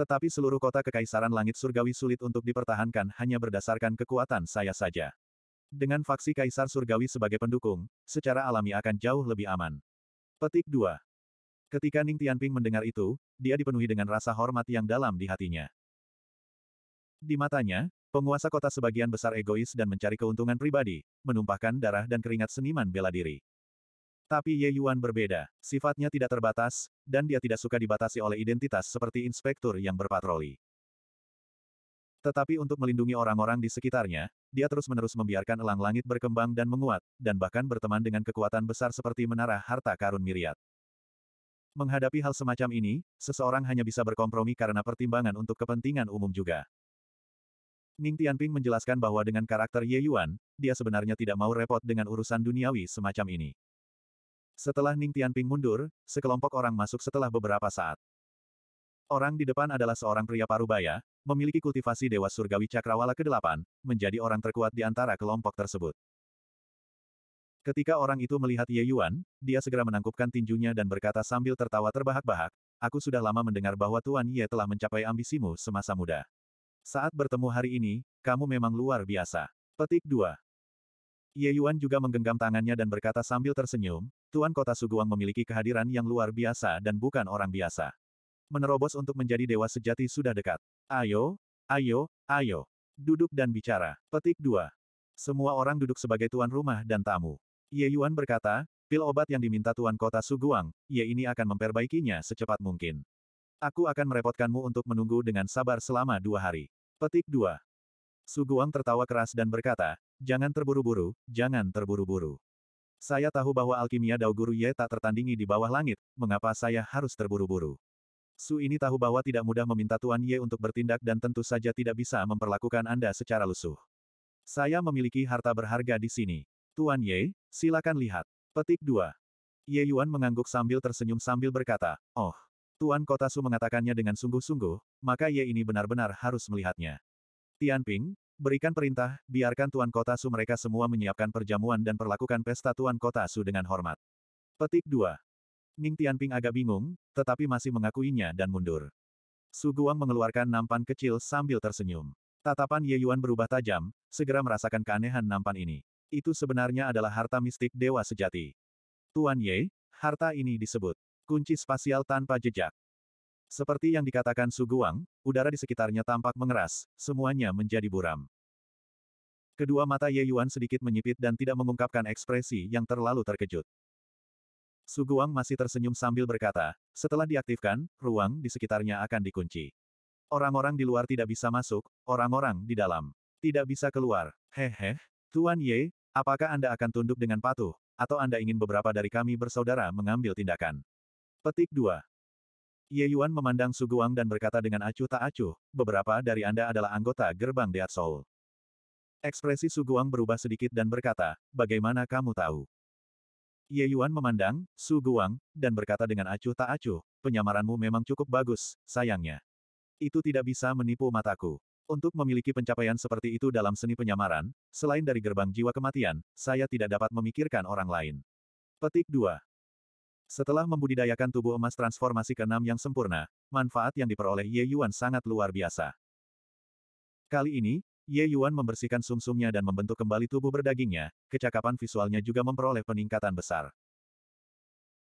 Tetapi seluruh kota Kekaisaran Langit Surgawi sulit untuk dipertahankan hanya berdasarkan kekuatan saya saja. Dengan faksi Kaisar Surgawi sebagai pendukung, secara alami akan jauh lebih aman. Petik 2. Ketika Ning Tianping mendengar itu, dia dipenuhi dengan rasa hormat yang dalam di hatinya. Di matanya, penguasa kota sebagian besar egois dan mencari keuntungan pribadi, menumpahkan darah dan keringat seniman bela diri. Tapi Ye Yuan berbeda, sifatnya tidak terbatas, dan dia tidak suka dibatasi oleh identitas seperti inspektur yang berpatroli. Tetapi untuk melindungi orang-orang di sekitarnya, dia terus-menerus membiarkan elang langit berkembang dan menguat, dan bahkan berteman dengan kekuatan besar seperti menara harta karun miriat. Menghadapi hal semacam ini, seseorang hanya bisa berkompromi karena pertimbangan untuk kepentingan umum juga. Ning Tianping menjelaskan bahwa dengan karakter Ye Yuan, dia sebenarnya tidak mau repot dengan urusan duniawi semacam ini. Setelah Ning Tianping mundur, sekelompok orang masuk setelah beberapa saat. Orang di depan adalah seorang pria parubaya, memiliki kultivasi Dewa Surgawi Cakrawala ke-8, menjadi orang terkuat di antara kelompok tersebut. Ketika orang itu melihat Ye Yuan, dia segera menangkupkan tinjunya dan berkata sambil tertawa terbahak-bahak, aku sudah lama mendengar bahwa Tuan Ye telah mencapai ambisimu semasa muda. Saat bertemu hari ini, kamu memang luar biasa. Petik 2. Ye Yuan juga menggenggam tangannya dan berkata sambil tersenyum, Tuan Kota Suguang memiliki kehadiran yang luar biasa dan bukan orang biasa. Menerobos untuk menjadi dewa sejati sudah dekat. Ayo, ayo, ayo. Duduk dan bicara. Petik 2. Semua orang duduk sebagai tuan rumah dan tamu. Ye Yuan berkata, pil obat yang diminta Tuan Kota Suguang, Ye ini akan memperbaikinya secepat mungkin. Aku akan merepotkanmu untuk menunggu dengan sabar selama dua hari. Petik 2. Suguang tertawa keras dan berkata, Jangan terburu-buru, jangan terburu-buru. Saya tahu bahwa alkimia Dao Guru Ye tak tertandingi di bawah langit, mengapa saya harus terburu-buru? Su ini tahu bahwa tidak mudah meminta Tuan Ye untuk bertindak dan tentu saja tidak bisa memperlakukan Anda secara lusuh. Saya memiliki harta berharga di sini. Tuan Ye, silakan lihat. Petik 2. Ye Yuan mengangguk sambil tersenyum sambil berkata, Oh, Tuan Kota Su mengatakannya dengan sungguh-sungguh, maka Ye ini benar-benar harus melihatnya. Tian Ping, Berikan perintah, biarkan Tuan Kota Su mereka semua menyiapkan perjamuan dan perlakukan pesta Tuan Kota Su dengan hormat. Petik 2. Ning Tianping agak bingung, tetapi masih mengakuinya dan mundur. Su Guang mengeluarkan nampan kecil sambil tersenyum. Tatapan Ye Yuan berubah tajam, segera merasakan keanehan nampan ini. Itu sebenarnya adalah harta mistik dewa sejati. Tuan Ye, harta ini disebut kunci spasial tanpa jejak. Seperti yang dikatakan Suguang, udara di sekitarnya tampak mengeras, semuanya menjadi buram. Kedua mata Ye Yuan sedikit menyipit dan tidak mengungkapkan ekspresi yang terlalu terkejut. Suguang masih tersenyum sambil berkata, setelah diaktifkan, ruang di sekitarnya akan dikunci. Orang-orang di luar tidak bisa masuk, orang-orang di dalam tidak bisa keluar. Hehe, Tuan Ye, apakah Anda akan tunduk dengan patuh, atau Anda ingin beberapa dari kami bersaudara mengambil tindakan? Petik 2. Ye Yuan memandang Suguang dan berkata dengan acuh tak acuh, beberapa dari Anda adalah anggota gerbang Deat Soul. Ekspresi Suguang berubah sedikit dan berkata, bagaimana kamu tahu? Ye Yuan memandang, Suguang, dan berkata dengan acuh tak acuh, penyamaranmu memang cukup bagus, sayangnya. Itu tidak bisa menipu mataku. Untuk memiliki pencapaian seperti itu dalam seni penyamaran, selain dari gerbang jiwa kematian, saya tidak dapat memikirkan orang lain. Petik 2. Setelah membudidayakan tubuh emas transformasi ke keenam yang sempurna, manfaat yang diperoleh Ye Yuan sangat luar biasa. Kali ini, Ye Yuan membersihkan sumsumnya dan membentuk kembali tubuh berdagingnya, kecakapan visualnya juga memperoleh peningkatan besar.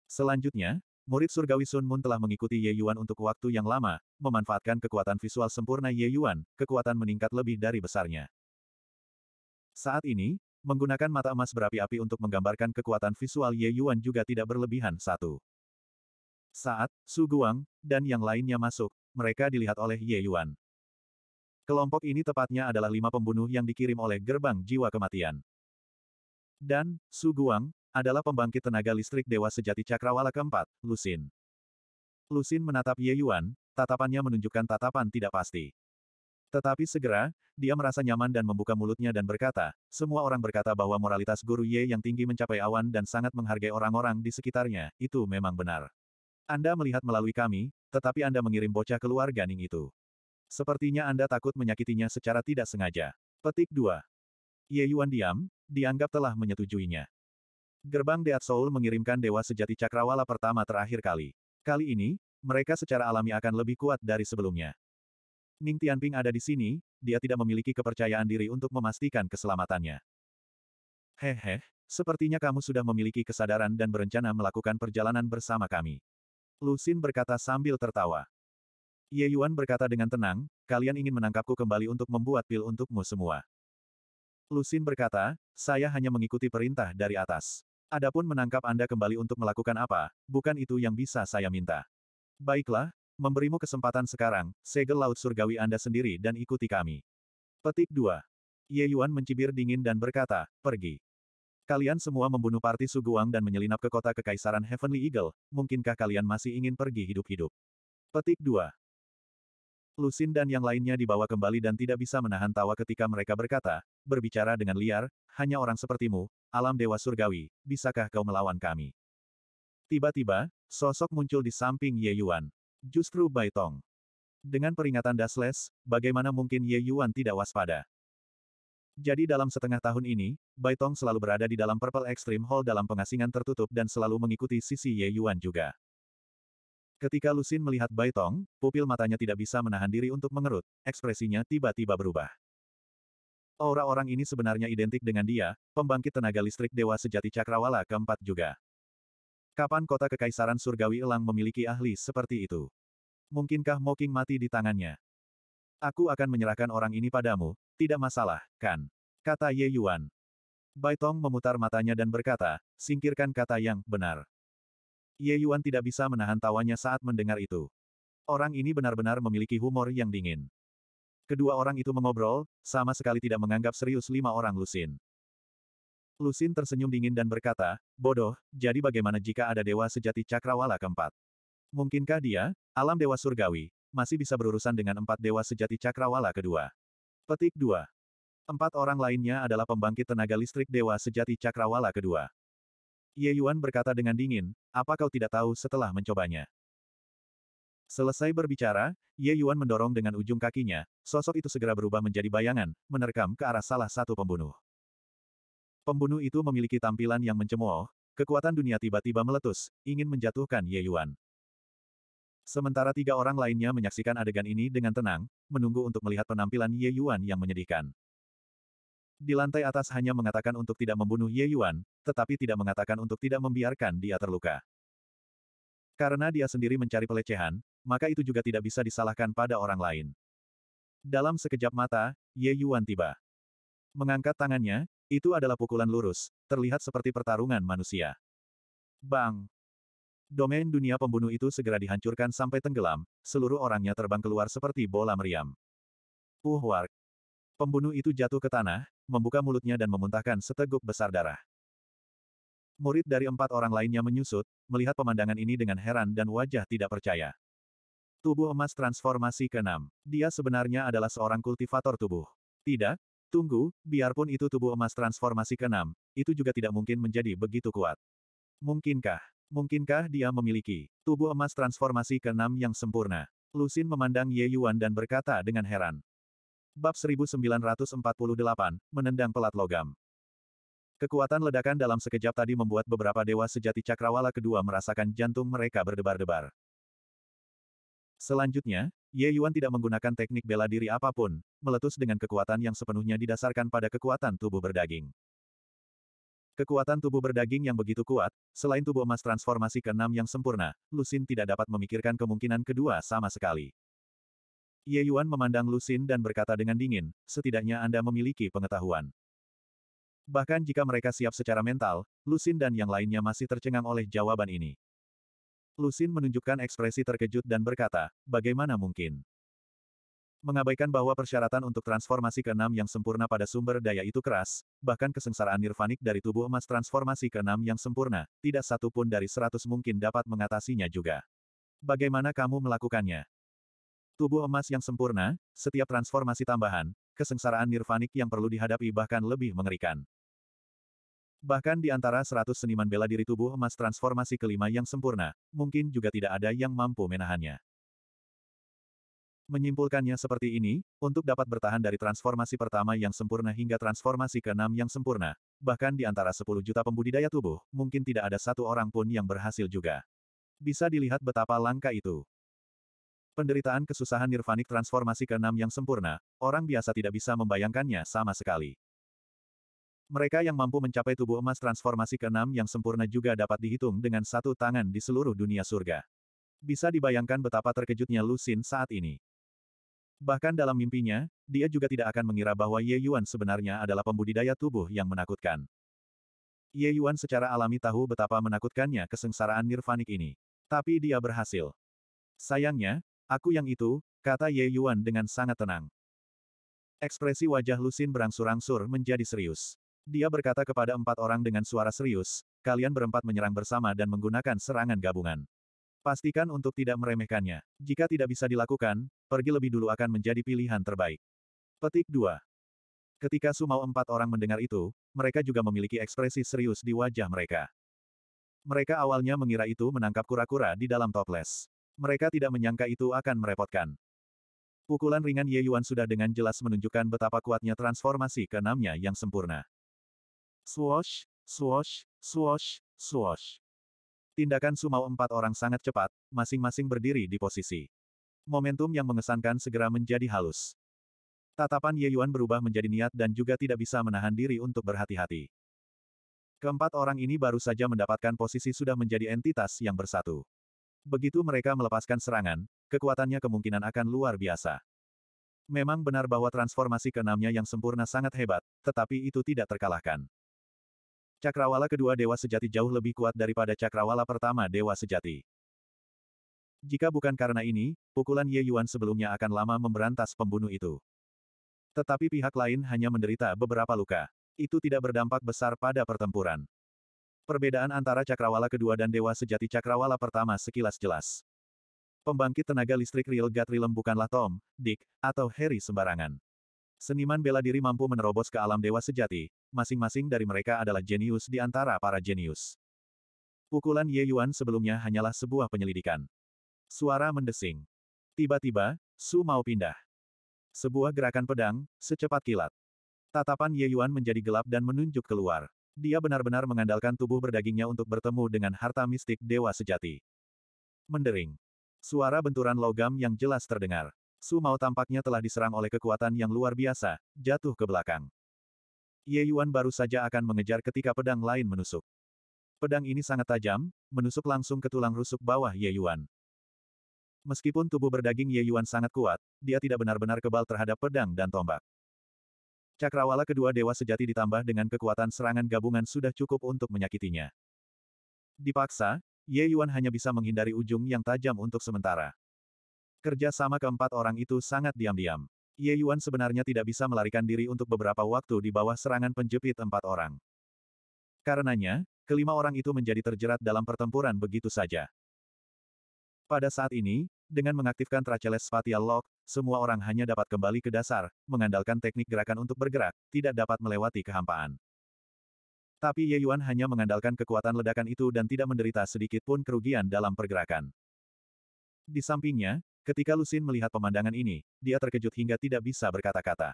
Selanjutnya, murid surgawi Sun Moon telah mengikuti Ye Yuan untuk waktu yang lama, memanfaatkan kekuatan visual sempurna Ye Yuan, kekuatan meningkat lebih dari besarnya. Saat ini, Menggunakan mata emas berapi-api untuk menggambarkan kekuatan visual Ye Yuan juga tidak berlebihan satu. Saat, Su Guang, dan yang lainnya masuk, mereka dilihat oleh Ye Yuan. Kelompok ini tepatnya adalah lima pembunuh yang dikirim oleh gerbang jiwa kematian. Dan, Su Guang, adalah pembangkit tenaga listrik dewa sejati cakrawala keempat, Lusin. Lusin menatap Ye Yuan, tatapannya menunjukkan tatapan tidak pasti. Tetapi segera, dia merasa nyaman dan membuka mulutnya dan berkata, semua orang berkata bahwa moralitas guru Ye yang tinggi mencapai awan dan sangat menghargai orang-orang di sekitarnya, itu memang benar. Anda melihat melalui kami, tetapi Anda mengirim bocah keluar ganing itu. Sepertinya Anda takut menyakitinya secara tidak sengaja. Petik 2. Ye Yuan diam, dianggap telah menyetujuinya. Gerbang Deat Soul mengirimkan Dewa Sejati Cakrawala pertama terakhir kali. Kali ini, mereka secara alami akan lebih kuat dari sebelumnya. Ning Tianping ada di sini, dia tidak memiliki kepercayaan diri untuk memastikan keselamatannya. Hehe, sepertinya kamu sudah memiliki kesadaran dan berencana melakukan perjalanan bersama kami. Lusin berkata sambil tertawa. Ye Yuan berkata dengan tenang, kalian ingin menangkapku kembali untuk membuat pil untukmu semua. Lusin berkata, saya hanya mengikuti perintah dari atas. Adapun menangkap Anda kembali untuk melakukan apa, bukan itu yang bisa saya minta. Baiklah, Memberimu kesempatan sekarang, segel laut surgawi Anda sendiri dan ikuti kami. Petik 2. Ye Yuan mencibir dingin dan berkata, pergi. Kalian semua membunuh parti Suguang dan menyelinap ke kota kekaisaran Heavenly Eagle, mungkinkah kalian masih ingin pergi hidup-hidup? Petik 2. Lusin dan yang lainnya dibawa kembali dan tidak bisa menahan tawa ketika mereka berkata, berbicara dengan liar, hanya orang sepertimu, alam dewa surgawi, bisakah kau melawan kami? Tiba-tiba, sosok muncul di samping Ye Yuan. Justru Bai Tong. Dengan peringatan Dasles, bagaimana mungkin Ye Yuan tidak waspada? Jadi dalam setengah tahun ini, Baitong selalu berada di dalam Purple Extreme Hall dalam pengasingan tertutup dan selalu mengikuti sisi Ye Yuan juga. Ketika Lusin melihat Baitong, pupil matanya tidak bisa menahan diri untuk mengerut, ekspresinya tiba-tiba berubah. Aura orang ini sebenarnya identik dengan dia, pembangkit tenaga listrik dewa sejati Cakrawala keempat juga. Kapan kota kekaisaran surgawi elang memiliki ahli seperti itu? Mungkinkah Moking mati di tangannya? Aku akan menyerahkan orang ini padamu, tidak masalah, kan? Kata Ye Yuan. Bai Tong memutar matanya dan berkata, singkirkan kata yang benar. Ye Yuan tidak bisa menahan tawanya saat mendengar itu. Orang ini benar-benar memiliki humor yang dingin. Kedua orang itu mengobrol, sama sekali tidak menganggap serius lima orang lusin. Lusin tersenyum dingin dan berkata, bodoh, jadi bagaimana jika ada dewa sejati cakrawala keempat? Mungkinkah dia, alam dewa surgawi, masih bisa berurusan dengan empat dewa sejati cakrawala kedua? Petik 2. Empat orang lainnya adalah pembangkit tenaga listrik dewa sejati cakrawala kedua. Ye Yuan berkata dengan dingin, apa kau tidak tahu setelah mencobanya? Selesai berbicara, Ye Yuan mendorong dengan ujung kakinya, sosok itu segera berubah menjadi bayangan, menerkam ke arah salah satu pembunuh. Pembunuh itu memiliki tampilan yang mencemooh, kekuatan dunia tiba-tiba meletus, ingin menjatuhkan Ye Yuan. Sementara tiga orang lainnya menyaksikan adegan ini dengan tenang, menunggu untuk melihat penampilan Ye Yuan yang menyedihkan. Di lantai atas hanya mengatakan untuk tidak membunuh Ye Yuan, tetapi tidak mengatakan untuk tidak membiarkan dia terluka. Karena dia sendiri mencari pelecehan, maka itu juga tidak bisa disalahkan pada orang lain. Dalam sekejap mata, Ye Yuan tiba. Mengangkat tangannya, itu adalah pukulan lurus, terlihat seperti pertarungan manusia. Bang! Domain dunia pembunuh itu segera dihancurkan sampai tenggelam, seluruh orangnya terbang keluar seperti bola meriam. Uh, warg! Pembunuh itu jatuh ke tanah, membuka mulutnya dan memuntahkan seteguk besar darah. Murid dari empat orang lainnya menyusut, melihat pemandangan ini dengan heran dan wajah tidak percaya. Tubuh emas transformasi keenam. Dia sebenarnya adalah seorang kultivator tubuh. Tidak, Tunggu, biarpun itu tubuh emas transformasi keenam, itu juga tidak mungkin menjadi begitu kuat. Mungkinkah? Mungkinkah dia memiliki tubuh emas transformasi keenam yang sempurna? Lusin memandang Ye Yuan dan berkata dengan heran. Bab 1948, Menendang Pelat Logam. Kekuatan ledakan dalam sekejap tadi membuat beberapa dewa sejati cakrawala kedua merasakan jantung mereka berdebar-debar. Selanjutnya, Ye Yuan tidak menggunakan teknik bela diri apapun, meletus dengan kekuatan yang sepenuhnya didasarkan pada kekuatan tubuh berdaging. Kekuatan tubuh berdaging yang begitu kuat, selain tubuh emas transformasi keenam yang sempurna, Lusin tidak dapat memikirkan kemungkinan kedua sama sekali. Ye Yuan memandang Lusin dan berkata dengan dingin, setidaknya Anda memiliki pengetahuan. Bahkan jika mereka siap secara mental, Lusin dan yang lainnya masih tercengang oleh jawaban ini. Lusin menunjukkan ekspresi terkejut dan berkata, bagaimana mungkin? Mengabaikan bahwa persyaratan untuk transformasi keenam yang sempurna pada sumber daya itu keras, bahkan kesengsaraan nirvanik dari tubuh emas transformasi keenam yang sempurna, tidak satu pun dari seratus mungkin dapat mengatasinya juga. Bagaimana kamu melakukannya? Tubuh emas yang sempurna, setiap transformasi tambahan, kesengsaraan nirvanik yang perlu dihadapi bahkan lebih mengerikan. Bahkan di antara seratus seniman bela diri tubuh emas transformasi kelima yang sempurna, mungkin juga tidak ada yang mampu menahannya. Menyimpulkannya seperti ini, untuk dapat bertahan dari transformasi pertama yang sempurna hingga transformasi keenam yang sempurna, bahkan di antara 10 juta pembudidaya tubuh, mungkin tidak ada satu orang pun yang berhasil juga. Bisa dilihat betapa langka itu. Penderitaan kesusahan nirvanik transformasi keenam yang sempurna, orang biasa tidak bisa membayangkannya sama sekali. Mereka yang mampu mencapai tubuh emas transformasi keenam yang sempurna juga dapat dihitung dengan satu tangan di seluruh dunia surga. Bisa dibayangkan betapa terkejutnya Lusin saat ini. Bahkan dalam mimpinya, dia juga tidak akan mengira bahwa Ye Yuan sebenarnya adalah pembudidaya tubuh yang menakutkan. Ye Yuan secara alami tahu betapa menakutkannya kesengsaraan nirvanik ini. Tapi dia berhasil. Sayangnya, aku yang itu, kata Ye Yuan dengan sangat tenang. Ekspresi wajah Lusin berangsur-angsur menjadi serius. Dia berkata kepada empat orang dengan suara serius, kalian berempat menyerang bersama dan menggunakan serangan gabungan. Pastikan untuk tidak meremehkannya. Jika tidak bisa dilakukan, pergi lebih dulu akan menjadi pilihan terbaik. Petik 2. Ketika Sumau empat orang mendengar itu, mereka juga memiliki ekspresi serius di wajah mereka. Mereka awalnya mengira itu menangkap kura-kura di dalam toples. Mereka tidak menyangka itu akan merepotkan. Pukulan ringan Ye Yuan sudah dengan jelas menunjukkan betapa kuatnya transformasi keenamnya yang sempurna. Swoosh, swoosh, swoosh, swoosh. Tindakan sumau empat orang sangat cepat, masing-masing berdiri di posisi. Momentum yang mengesankan segera menjadi halus. Tatapan Ye Yuan berubah menjadi niat dan juga tidak bisa menahan diri untuk berhati-hati. Keempat orang ini baru saja mendapatkan posisi sudah menjadi entitas yang bersatu. Begitu mereka melepaskan serangan, kekuatannya kemungkinan akan luar biasa. Memang benar bahwa transformasi keenamnya yang sempurna sangat hebat, tetapi itu tidak terkalahkan. Cakrawala kedua dewa sejati jauh lebih kuat daripada cakrawala pertama dewa sejati. Jika bukan karena ini, pukulan Ye Yuan sebelumnya akan lama memberantas pembunuh itu. Tetapi pihak lain hanya menderita beberapa luka. Itu tidak berdampak besar pada pertempuran. Perbedaan antara cakrawala kedua dan dewa sejati cakrawala pertama sekilas jelas. Pembangkit tenaga listrik Real Gatrilem bukanlah Tom, Dick, atau Harry sembarangan. Seniman bela diri mampu menerobos ke alam dewa sejati, masing-masing dari mereka adalah jenius di antara para jenius. Pukulan Ye Yuan sebelumnya hanyalah sebuah penyelidikan. Suara mendesing. Tiba-tiba, Su mau pindah. Sebuah gerakan pedang, secepat kilat. Tatapan Ye Yuan menjadi gelap dan menunjuk keluar. Dia benar-benar mengandalkan tubuh berdagingnya untuk bertemu dengan harta mistik dewa sejati. Mendering. Suara benturan logam yang jelas terdengar. Su Mao tampaknya telah diserang oleh kekuatan yang luar biasa, jatuh ke belakang. Ye Yuan baru saja akan mengejar ketika pedang lain menusuk. Pedang ini sangat tajam, menusuk langsung ke tulang rusuk bawah Ye Yuan. Meskipun tubuh berdaging Ye Yuan sangat kuat, dia tidak benar-benar kebal terhadap pedang dan tombak. Cakrawala kedua dewa sejati ditambah dengan kekuatan serangan gabungan sudah cukup untuk menyakitinya. Dipaksa, Ye Yuan hanya bisa menghindari ujung yang tajam untuk sementara. Kerja sama keempat orang itu sangat diam-diam. Ye Yuan sebenarnya tidak bisa melarikan diri untuk beberapa waktu di bawah serangan penjepit empat orang. Karenanya, kelima orang itu menjadi terjerat dalam pertempuran begitu saja. Pada saat ini, dengan mengaktifkan Traceles Spatial Lock, semua orang hanya dapat kembali ke dasar, mengandalkan teknik gerakan untuk bergerak, tidak dapat melewati kehampaan. Tapi Ye Yuan hanya mengandalkan kekuatan ledakan itu dan tidak menderita sedikit pun kerugian dalam pergerakan. Di sampingnya, Ketika Lusin melihat pemandangan ini, dia terkejut hingga tidak bisa berkata-kata.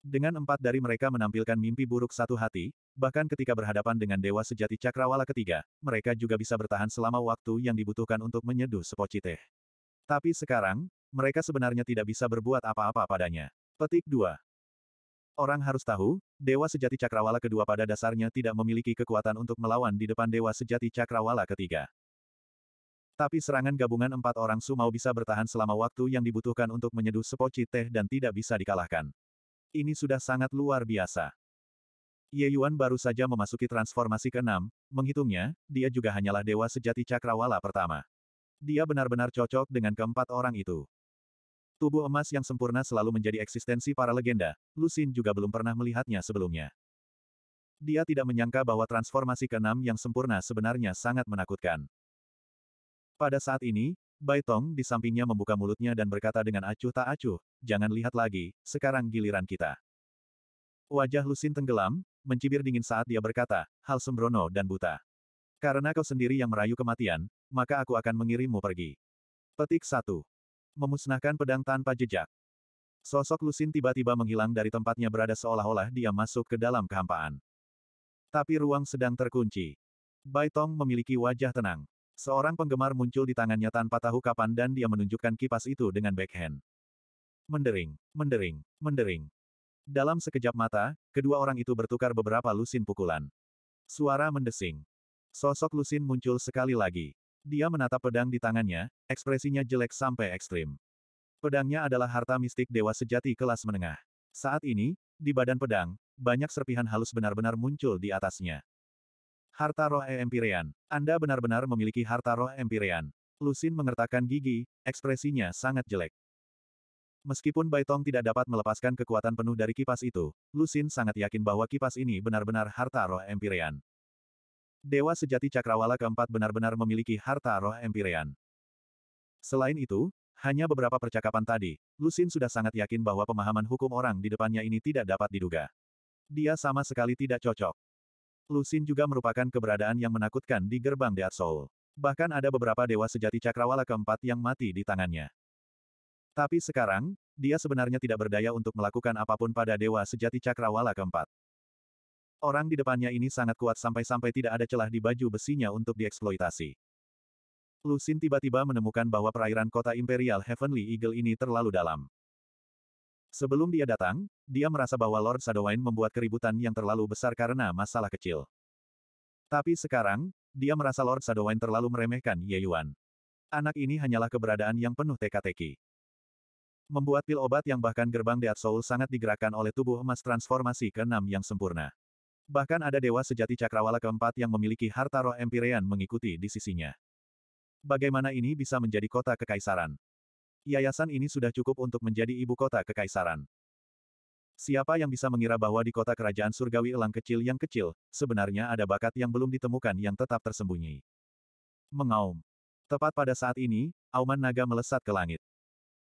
Dengan empat dari mereka menampilkan mimpi buruk satu hati, bahkan ketika berhadapan dengan Dewa Sejati Cakrawala ketiga, mereka juga bisa bertahan selama waktu yang dibutuhkan untuk menyeduh sepoci teh. Tapi sekarang, mereka sebenarnya tidak bisa berbuat apa-apa padanya. Petik 2. Orang harus tahu, Dewa Sejati Cakrawala kedua pada dasarnya tidak memiliki kekuatan untuk melawan di depan Dewa Sejati Cakrawala ketiga. Tapi serangan gabungan empat orang Sumau bisa bertahan selama waktu yang dibutuhkan untuk menyeduh sepoci teh dan tidak bisa dikalahkan. Ini sudah sangat luar biasa. Ye Yuan baru saja memasuki transformasi ke-6, menghitungnya, dia juga hanyalah dewa sejati cakrawala pertama. Dia benar-benar cocok dengan keempat orang itu. Tubuh emas yang sempurna selalu menjadi eksistensi para legenda, Lusin juga belum pernah melihatnya sebelumnya. Dia tidak menyangka bahwa transformasi ke-6 yang sempurna sebenarnya sangat menakutkan. Pada saat ini, Bai Tong di sampingnya membuka mulutnya dan berkata dengan acuh tak acuh, jangan lihat lagi, sekarang giliran kita. Wajah Lusin tenggelam, mencibir dingin saat dia berkata, hal sembrono dan buta. Karena kau sendiri yang merayu kematian, maka aku akan mengirimmu pergi. Petik 1. Memusnahkan pedang tanpa jejak. Sosok Lusin tiba-tiba menghilang dari tempatnya berada seolah-olah dia masuk ke dalam kehampaan. Tapi ruang sedang terkunci. Bai Tong memiliki wajah tenang. Seorang penggemar muncul di tangannya tanpa tahu kapan dan dia menunjukkan kipas itu dengan backhand. Mendering, mendering, mendering. Dalam sekejap mata, kedua orang itu bertukar beberapa lusin pukulan. Suara mendesing. Sosok lusin muncul sekali lagi. Dia menatap pedang di tangannya, ekspresinya jelek sampai ekstrim. Pedangnya adalah harta mistik dewa sejati kelas menengah. Saat ini, di badan pedang, banyak serpihan halus benar-benar muncul di atasnya. Harta roh Empyrean. Anda benar-benar memiliki harta roh Empyrean. Lusin mengertakkan gigi, ekspresinya sangat jelek. Meskipun Baitong tidak dapat melepaskan kekuatan penuh dari kipas itu, Lusin sangat yakin bahwa kipas ini benar-benar harta roh Empyrean. Dewa sejati Cakrawala keempat benar-benar memiliki harta roh Empyrean. Selain itu, hanya beberapa percakapan tadi, Lusin sudah sangat yakin bahwa pemahaman hukum orang di depannya ini tidak dapat diduga. Dia sama sekali tidak cocok. Lusin juga merupakan keberadaan yang menakutkan di gerbang Dead Soul. Bahkan ada beberapa dewa sejati cakrawala keempat yang mati di tangannya. Tapi sekarang, dia sebenarnya tidak berdaya untuk melakukan apapun pada dewa sejati cakrawala keempat. Orang di depannya ini sangat kuat sampai-sampai tidak ada celah di baju besinya untuk dieksploitasi. Lusin tiba-tiba menemukan bahwa perairan kota Imperial Heavenly Eagle ini terlalu dalam. Sebelum dia datang, dia merasa bahwa Lord Sadowine membuat keributan yang terlalu besar karena masalah kecil. Tapi sekarang, dia merasa Lord Sadowine terlalu meremehkan Ye Yuan. Anak ini hanyalah keberadaan yang penuh teka-teki. Membuat pil obat yang bahkan gerbang Dead Soul sangat digerakkan oleh tubuh emas transformasi ke-6 yang sempurna. Bahkan ada dewa sejati cakrawala keempat yang memiliki harta roh Empyrean mengikuti di sisinya. Bagaimana ini bisa menjadi kota kekaisaran? Yayasan ini sudah cukup untuk menjadi ibu kota kekaisaran. Siapa yang bisa mengira bahwa di kota kerajaan surgawi elang kecil yang kecil, sebenarnya ada bakat yang belum ditemukan yang tetap tersembunyi. Mengaum. Tepat pada saat ini, auman naga melesat ke langit.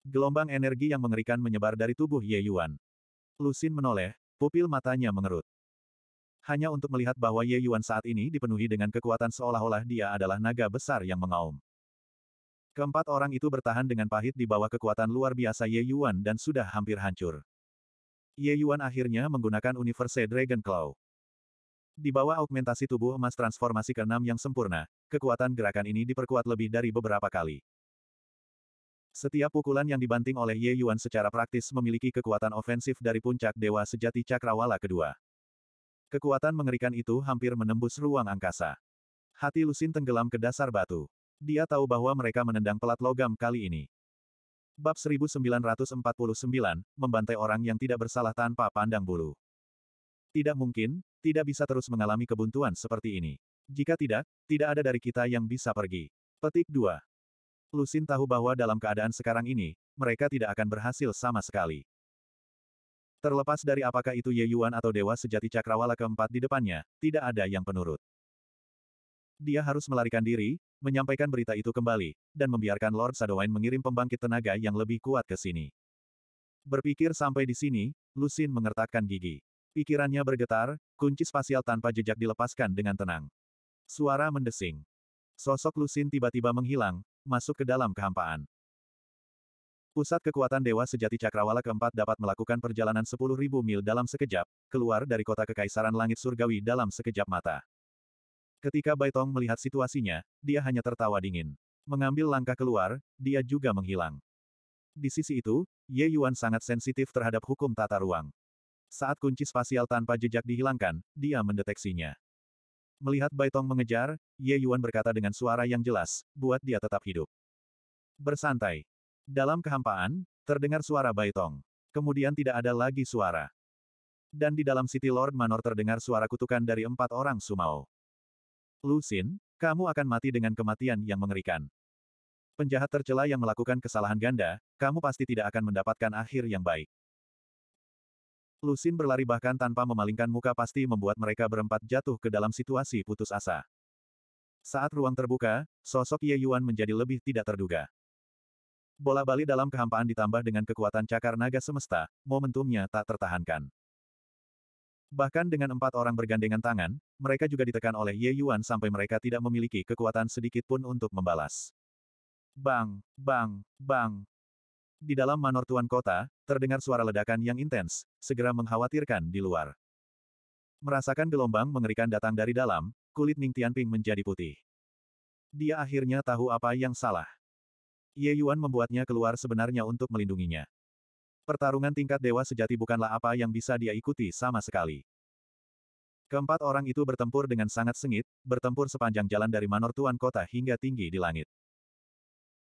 Gelombang energi yang mengerikan menyebar dari tubuh Ye Yuan. Lusin menoleh, pupil matanya mengerut. Hanya untuk melihat bahwa Ye Yuan saat ini dipenuhi dengan kekuatan seolah-olah dia adalah naga besar yang mengaum. Keempat orang itu bertahan dengan pahit di bawah kekuatan luar biasa Ye Yuan dan sudah hampir hancur. Ye Yuan akhirnya menggunakan Universe Dragon Claw. Di bawah augmentasi tubuh emas transformasi keenam yang sempurna, kekuatan gerakan ini diperkuat lebih dari beberapa kali. Setiap pukulan yang dibanting oleh Ye Yuan secara praktis memiliki kekuatan ofensif dari puncak Dewa Sejati Cakrawala kedua. Kekuatan mengerikan itu hampir menembus ruang angkasa. Hati Lusin tenggelam ke dasar batu. Dia tahu bahwa mereka menendang pelat logam kali ini. Bab 1949, membantai orang yang tidak bersalah tanpa pandang bulu. Tidak mungkin, tidak bisa terus mengalami kebuntuan seperti ini. Jika tidak, tidak ada dari kita yang bisa pergi. Petik 2. Lusin tahu bahwa dalam keadaan sekarang ini, mereka tidak akan berhasil sama sekali. Terlepas dari apakah itu Ye Yuan atau Dewa Sejati Cakrawala keempat di depannya, tidak ada yang penurut dia harus melarikan diri, menyampaikan berita itu kembali, dan membiarkan Lord Sadowain mengirim pembangkit tenaga yang lebih kuat ke sini. Berpikir sampai di sini, Lusin mengertakkan gigi. Pikirannya bergetar, kunci spasial tanpa jejak dilepaskan dengan tenang. Suara mendesing. Sosok Lusin tiba-tiba menghilang, masuk ke dalam kehampaan. Pusat kekuatan Dewa Sejati Cakrawala keempat dapat melakukan perjalanan 10.000 mil dalam sekejap, keluar dari kota Kekaisaran Langit Surgawi dalam sekejap mata. Ketika Baitong melihat situasinya, dia hanya tertawa dingin. Mengambil langkah keluar, dia juga menghilang. Di sisi itu, Ye Yuan sangat sensitif terhadap hukum tata ruang. Saat kunci spasial tanpa jejak dihilangkan, dia mendeteksinya. Melihat Baitong mengejar, Ye Yuan berkata dengan suara yang jelas, buat dia tetap hidup. Bersantai. Dalam kehampaan, terdengar suara Baitong. Kemudian tidak ada lagi suara dan di dalam City Lord Manor terdengar suara kutukan dari empat orang sumau. Lusin, kamu akan mati dengan kematian yang mengerikan. Penjahat tercela yang melakukan kesalahan ganda, kamu pasti tidak akan mendapatkan akhir yang baik. Lusin berlari bahkan tanpa memalingkan muka pasti membuat mereka berempat jatuh ke dalam situasi putus asa. Saat ruang terbuka, sosok Ye Yuan menjadi lebih tidak terduga. Bola bali dalam kehampaan ditambah dengan kekuatan cakar naga semesta, momentumnya tak tertahankan. Bahkan dengan empat orang bergandengan tangan, mereka juga ditekan oleh Ye Yuan sampai mereka tidak memiliki kekuatan sedikit pun untuk membalas. Bang, bang, bang. Di dalam manor tuan kota, terdengar suara ledakan yang intens, segera mengkhawatirkan di luar. Merasakan gelombang mengerikan datang dari dalam, kulit Ning Tianping menjadi putih. Dia akhirnya tahu apa yang salah. Ye Yuan membuatnya keluar sebenarnya untuk melindunginya. Pertarungan tingkat dewa sejati bukanlah apa yang bisa dia ikuti sama sekali. Keempat orang itu bertempur dengan sangat sengit, bertempur sepanjang jalan dari Manor Tuan Kota hingga tinggi di langit.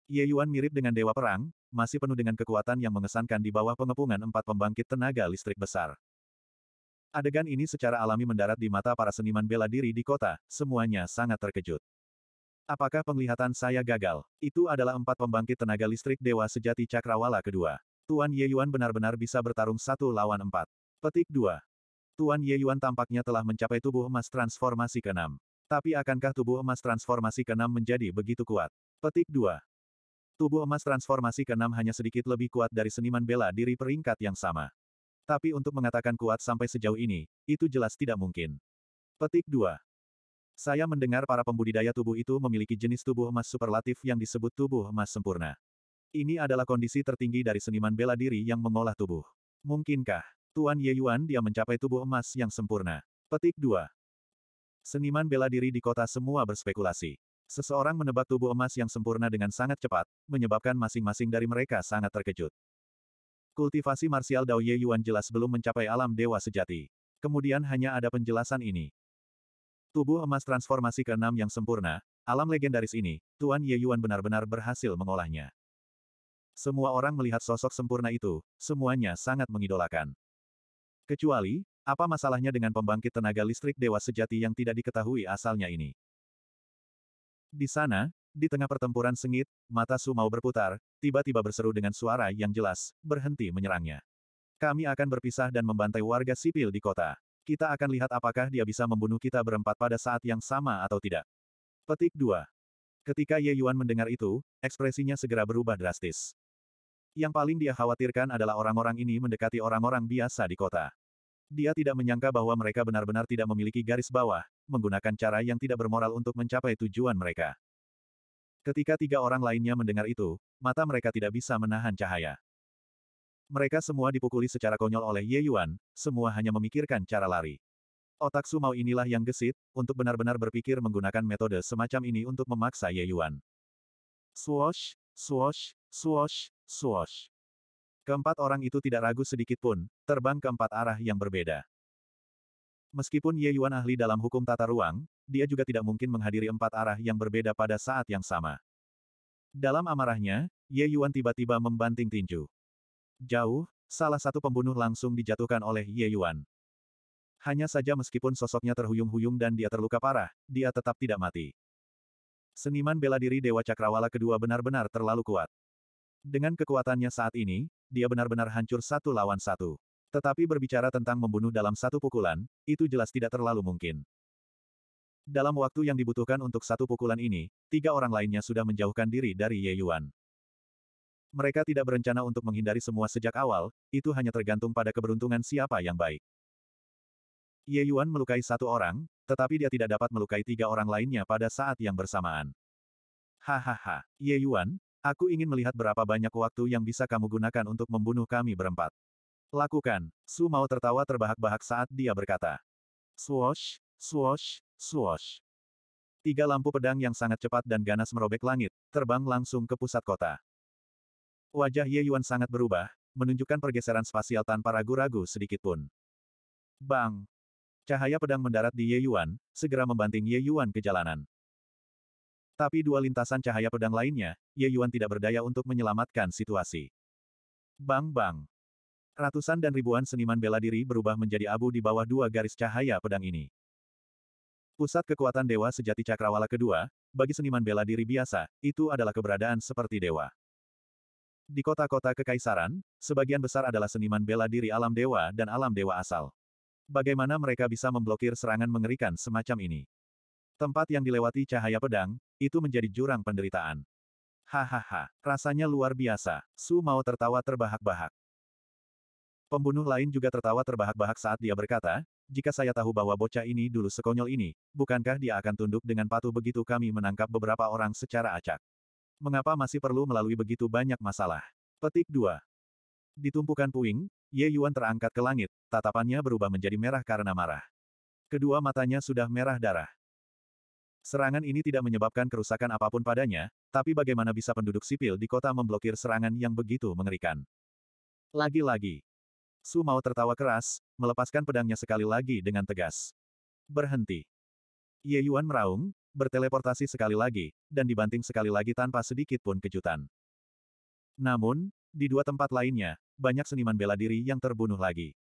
Ye Yuan mirip dengan dewa perang, masih penuh dengan kekuatan yang mengesankan di bawah pengepungan empat pembangkit tenaga listrik besar. Adegan ini secara alami mendarat di mata para seniman bela diri di kota, semuanya sangat terkejut. Apakah penglihatan saya gagal? Itu adalah empat pembangkit tenaga listrik dewa sejati Cakrawala kedua. Tuan Ye Yuan benar-benar bisa bertarung satu lawan empat. Petik 2. Tuan Ye Yuan tampaknya telah mencapai tubuh emas transformasi ke-6. Tapi akankah tubuh emas transformasi ke-6 menjadi begitu kuat? Petik 2. Tubuh emas transformasi ke-6 hanya sedikit lebih kuat dari seniman bela diri peringkat yang sama. Tapi untuk mengatakan kuat sampai sejauh ini, itu jelas tidak mungkin. Petik 2. Saya mendengar para pembudidaya tubuh itu memiliki jenis tubuh emas superlatif yang disebut tubuh emas sempurna. Ini adalah kondisi tertinggi dari seniman bela diri yang mengolah tubuh. Mungkinkah? Tuan Ye Yuan dia mencapai tubuh emas yang sempurna. Petik 2. Seniman bela diri di kota semua berspekulasi. Seseorang menebak tubuh emas yang sempurna dengan sangat cepat, menyebabkan masing-masing dari mereka sangat terkejut. Kultivasi marsial Dao Ye Yuan jelas belum mencapai alam dewa sejati. Kemudian hanya ada penjelasan ini. Tubuh emas transformasi keenam yang sempurna, alam legendaris ini, Tuan Ye Yuan benar-benar berhasil mengolahnya. Semua orang melihat sosok sempurna itu, semuanya sangat mengidolakan. Kecuali, apa masalahnya dengan pembangkit tenaga listrik dewa sejati yang tidak diketahui asalnya ini? Di sana, di tengah pertempuran sengit, mata Sumau berputar, tiba-tiba berseru dengan suara yang jelas, berhenti menyerangnya. Kami akan berpisah dan membantai warga sipil di kota. Kita akan lihat apakah dia bisa membunuh kita berempat pada saat yang sama atau tidak. Petik 2. Ketika Ye Yuan mendengar itu, ekspresinya segera berubah drastis. Yang paling dia khawatirkan adalah orang-orang ini mendekati orang-orang biasa di kota. Dia tidak menyangka bahwa mereka benar-benar tidak memiliki garis bawah, menggunakan cara yang tidak bermoral untuk mencapai tujuan mereka. Ketika tiga orang lainnya mendengar itu, mata mereka tidak bisa menahan cahaya. Mereka semua dipukuli secara konyol oleh Ye Yuan, semua hanya memikirkan cara lari. Otak Sumau inilah yang gesit, untuk benar-benar berpikir menggunakan metode semacam ini untuk memaksa Ye Yuan. Swoosh, swoosh, Swash, swash. Keempat orang itu tidak ragu sedikit pun, terbang ke empat arah yang berbeda. Meskipun Ye Yuan ahli dalam hukum tata ruang, dia juga tidak mungkin menghadiri empat arah yang berbeda pada saat yang sama. Dalam amarahnya, Ye Yuan tiba-tiba membanting tinju. Jauh, salah satu pembunuh langsung dijatuhkan oleh Ye Yuan. Hanya saja meskipun sosoknya terhuyung-huyung dan dia terluka parah, dia tetap tidak mati. Seniman bela diri Dewa Cakrawala kedua benar-benar terlalu kuat. Dengan kekuatannya saat ini, dia benar-benar hancur satu lawan satu. Tetapi berbicara tentang membunuh dalam satu pukulan, itu jelas tidak terlalu mungkin. Dalam waktu yang dibutuhkan untuk satu pukulan ini, tiga orang lainnya sudah menjauhkan diri dari Ye Yuan. Mereka tidak berencana untuk menghindari semua sejak awal, itu hanya tergantung pada keberuntungan siapa yang baik. Ye Yuan melukai satu orang, tetapi dia tidak dapat melukai tiga orang lainnya pada saat yang bersamaan. Hahaha, Ye Yuan, Aku ingin melihat berapa banyak waktu yang bisa kamu gunakan untuk membunuh kami berempat. Lakukan. Su mau tertawa terbahak-bahak saat dia berkata. Swoosh, swoosh, swoosh. Tiga lampu pedang yang sangat cepat dan ganas merobek langit, terbang langsung ke pusat kota. Wajah Ye Yuan sangat berubah, menunjukkan pergeseran spasial tanpa ragu-ragu sedikitpun. Bang! Cahaya pedang mendarat di Ye Yuan, segera membanting Ye Yuan ke jalanan. Tapi dua lintasan cahaya pedang lainnya, Ye Yuan tidak berdaya untuk menyelamatkan situasi. Bang-bang. Ratusan dan ribuan seniman bela diri berubah menjadi abu di bawah dua garis cahaya pedang ini. Pusat kekuatan Dewa Sejati Cakrawala kedua, bagi seniman bela diri biasa, itu adalah keberadaan seperti dewa. Di kota-kota kekaisaran, sebagian besar adalah seniman bela diri alam dewa dan alam dewa asal. Bagaimana mereka bisa memblokir serangan mengerikan semacam ini? Tempat yang dilewati cahaya pedang, itu menjadi jurang penderitaan. Hahaha, rasanya luar biasa. Su mau tertawa terbahak-bahak. Pembunuh lain juga tertawa terbahak-bahak saat dia berkata, jika saya tahu bahwa bocah ini dulu sekonyol ini, bukankah dia akan tunduk dengan patuh begitu kami menangkap beberapa orang secara acak? Mengapa masih perlu melalui begitu banyak masalah? Petik 2. Ditumpukan puing, Ye Yuan terangkat ke langit, tatapannya berubah menjadi merah karena marah. Kedua matanya sudah merah darah. Serangan ini tidak menyebabkan kerusakan apapun padanya, tapi bagaimana bisa penduduk sipil di kota memblokir serangan yang begitu mengerikan? Lagi-lagi. Su mau tertawa keras, melepaskan pedangnya sekali lagi dengan tegas. Berhenti. Ye Yuan meraung, berteleportasi sekali lagi, dan dibanting sekali lagi tanpa sedikit pun kejutan. Namun, di dua tempat lainnya, banyak seniman bela diri yang terbunuh lagi.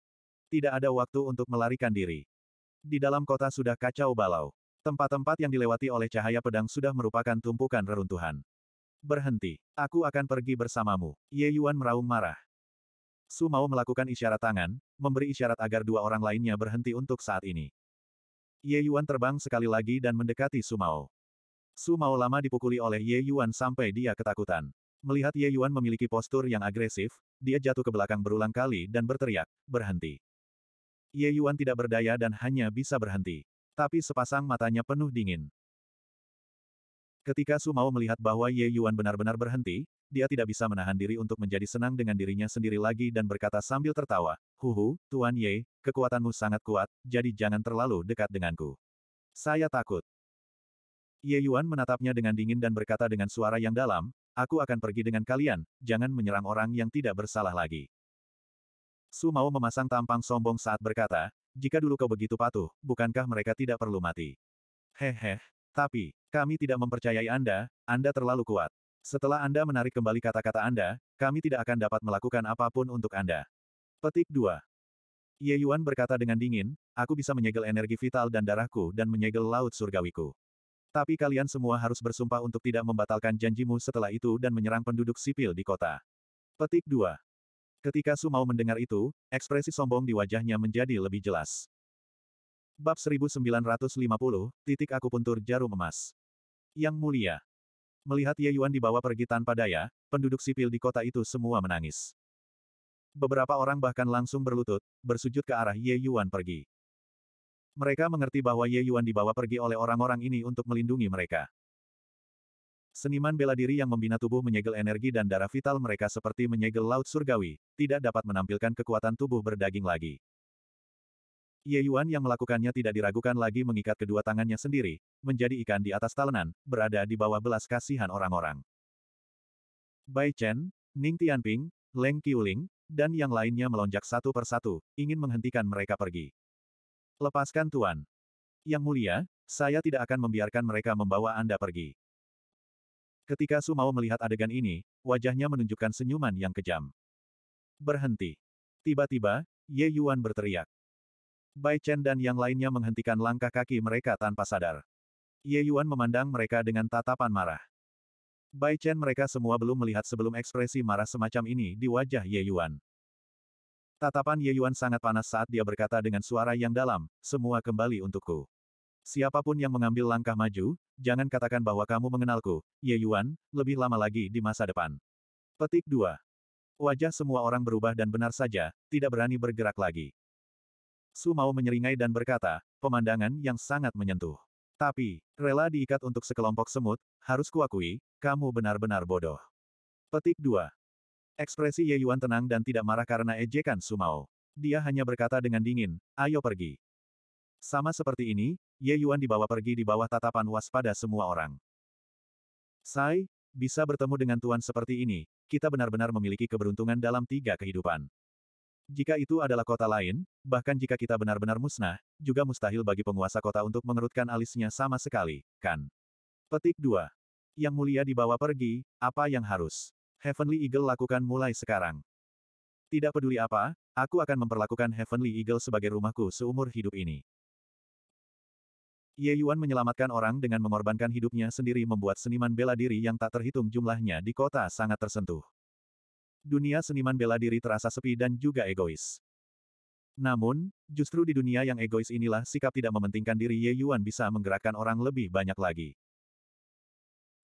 Tidak ada waktu untuk melarikan diri. Di dalam kota sudah kacau balau. Tempat-tempat yang dilewati oleh cahaya pedang sudah merupakan tumpukan reruntuhan. Berhenti. Aku akan pergi bersamamu. Ye Yuan meraung marah. Su Mao melakukan isyarat tangan, memberi isyarat agar dua orang lainnya berhenti untuk saat ini. Ye Yuan terbang sekali lagi dan mendekati Su Mao. Su Mao lama dipukuli oleh Ye Yuan sampai dia ketakutan. Melihat Ye Yuan memiliki postur yang agresif, dia jatuh ke belakang berulang kali dan berteriak, berhenti. Ye Yuan tidak berdaya dan hanya bisa berhenti. Tapi sepasang matanya penuh dingin. Ketika Sumao melihat bahwa Ye Yuan benar-benar berhenti, dia tidak bisa menahan diri untuk menjadi senang dengan dirinya sendiri lagi dan berkata sambil tertawa, Huhu, Tuan Ye, kekuatanmu sangat kuat, jadi jangan terlalu dekat denganku. Saya takut. Ye Yuan menatapnya dengan dingin dan berkata dengan suara yang dalam, Aku akan pergi dengan kalian, jangan menyerang orang yang tidak bersalah lagi. Su Mao memasang tampang sombong saat berkata, jika dulu kau begitu patuh, bukankah mereka tidak perlu mati? Hehe, tapi, kami tidak mempercayai Anda, Anda terlalu kuat. Setelah Anda menarik kembali kata-kata Anda, kami tidak akan dapat melakukan apapun untuk Anda. Petik 2. Ye Yuan berkata dengan dingin, aku bisa menyegel energi vital dan darahku dan menyegel laut surgawiku. Tapi kalian semua harus bersumpah untuk tidak membatalkan janjimu setelah itu dan menyerang penduduk sipil di kota. Petik 2. Ketika Su mau mendengar itu, ekspresi sombong di wajahnya menjadi lebih jelas. Bab 1950, titik aku puntur jarum emas. Yang mulia. Melihat Ye Yuan dibawa pergi tanpa daya, penduduk sipil di kota itu semua menangis. Beberapa orang bahkan langsung berlutut, bersujud ke arah Ye Yuan pergi. Mereka mengerti bahwa Ye Yuan dibawa pergi oleh orang-orang ini untuk melindungi mereka. Seniman bela diri yang membina tubuh menyegel energi dan darah vital mereka seperti menyegel laut surgawi, tidak dapat menampilkan kekuatan tubuh berdaging lagi. Ye Yuan yang melakukannya tidak diragukan lagi mengikat kedua tangannya sendiri, menjadi ikan di atas talenan, berada di bawah belas kasihan orang-orang. Bai Chen, Ning Tianping, Leng Qiuling, dan yang lainnya melonjak satu persatu, ingin menghentikan mereka pergi. Lepaskan Tuan. Yang mulia, saya tidak akan membiarkan mereka membawa Anda pergi. Ketika Sumao melihat adegan ini, wajahnya menunjukkan senyuman yang kejam. Berhenti. Tiba-tiba, Ye Yuan berteriak. Bai Chen dan yang lainnya menghentikan langkah kaki mereka tanpa sadar. Ye Yuan memandang mereka dengan tatapan marah. Bai Chen mereka semua belum melihat sebelum ekspresi marah semacam ini di wajah Ye Yuan. Tatapan Ye Yuan sangat panas saat dia berkata dengan suara yang dalam, semua kembali untukku. Siapapun yang mengambil langkah maju, jangan katakan bahwa kamu mengenalku, Ye Yuan, lebih lama lagi di masa depan. Petik 2. Wajah semua orang berubah dan benar saja, tidak berani bergerak lagi. Su Mao menyeringai dan berkata, pemandangan yang sangat menyentuh. Tapi, rela diikat untuk sekelompok semut, harus kuakui, kamu benar-benar bodoh. Petik 2. Ekspresi Ye Yuan tenang dan tidak marah karena ejekan Sumao. Dia hanya berkata dengan dingin, ayo pergi. Sama seperti ini, Ye Yuan dibawa pergi di bawah tatapan waspada semua orang. Sai, bisa bertemu dengan Tuan seperti ini, kita benar-benar memiliki keberuntungan dalam tiga kehidupan. Jika itu adalah kota lain, bahkan jika kita benar-benar musnah, juga mustahil bagi penguasa kota untuk mengerutkan alisnya sama sekali, kan? Petik 2. Yang mulia dibawa pergi, apa yang harus Heavenly Eagle lakukan mulai sekarang? Tidak peduli apa, aku akan memperlakukan Heavenly Eagle sebagai rumahku seumur hidup ini. Ye Yuan menyelamatkan orang dengan mengorbankan hidupnya sendiri membuat seniman bela diri yang tak terhitung jumlahnya di kota sangat tersentuh. Dunia seniman bela diri terasa sepi dan juga egois. Namun, justru di dunia yang egois inilah sikap tidak mementingkan diri Ye Yuan bisa menggerakkan orang lebih banyak lagi.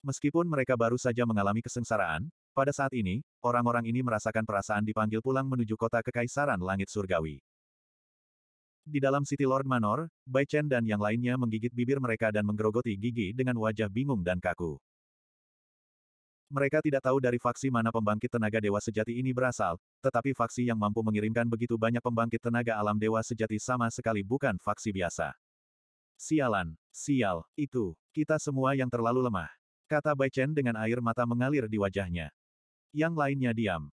Meskipun mereka baru saja mengalami kesengsaraan, pada saat ini, orang-orang ini merasakan perasaan dipanggil pulang menuju kota kekaisaran langit surgawi. Di dalam City Lord Manor, Bai Chen dan yang lainnya menggigit bibir mereka dan menggerogoti gigi dengan wajah bingung dan kaku. Mereka tidak tahu dari faksi mana pembangkit tenaga dewa sejati ini berasal, tetapi faksi yang mampu mengirimkan begitu banyak pembangkit tenaga alam dewa sejati sama sekali bukan faksi biasa. Sialan, sial, itu, kita semua yang terlalu lemah. Kata Bai Chen dengan air mata mengalir di wajahnya. Yang lainnya diam.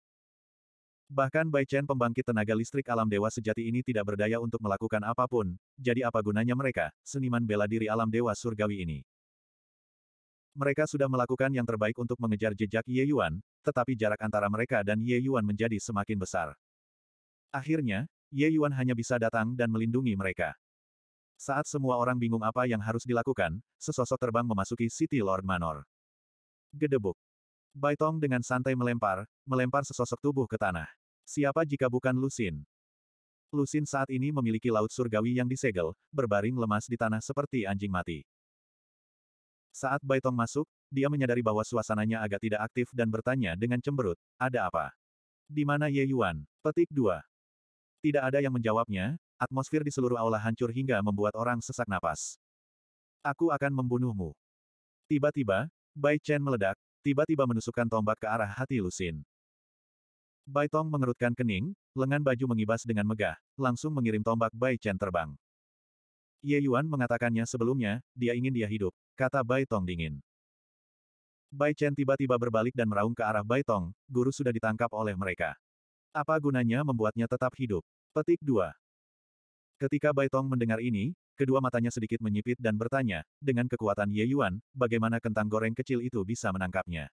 Bahkan Bai Chen pembangkit tenaga listrik alam dewa sejati ini tidak berdaya untuk melakukan apapun, jadi apa gunanya mereka, seniman bela diri alam dewa surgawi ini. Mereka sudah melakukan yang terbaik untuk mengejar jejak Ye Yuan, tetapi jarak antara mereka dan Ye Yuan menjadi semakin besar. Akhirnya, Ye Yuan hanya bisa datang dan melindungi mereka. Saat semua orang bingung apa yang harus dilakukan, sesosok terbang memasuki City Lord Manor. Gedebuk. Baitong dengan santai melempar, melempar sesosok tubuh ke tanah. Siapa jika bukan Lusin? Lusin saat ini memiliki laut surgawi yang disegel, berbaring lemas di tanah seperti anjing mati. Saat Baitong masuk, dia menyadari bahwa suasananya agak tidak aktif dan bertanya dengan cemberut, ada apa? Di mana Ye Yuan? Petik 2. Tidak ada yang menjawabnya, atmosfer di seluruh aula hancur hingga membuat orang sesak napas. Aku akan membunuhmu. Tiba-tiba, Bai Chen meledak, tiba-tiba menusukkan tombak ke arah hati Lusin. Bai Tong mengerutkan kening, lengan baju mengibas dengan megah, langsung mengirim tombak Bai Chen terbang. Ye Yuan mengatakannya sebelumnya, dia ingin dia hidup, kata Bai Tong dingin. Bai Chen tiba-tiba berbalik dan meraung ke arah Bai Tong, guru sudah ditangkap oleh mereka. Apa gunanya membuatnya tetap hidup? Petik 2. Ketika Bai Tong mendengar ini, Kedua matanya sedikit menyipit dan bertanya, dengan kekuatan Ye Yuan, bagaimana kentang goreng kecil itu bisa menangkapnya.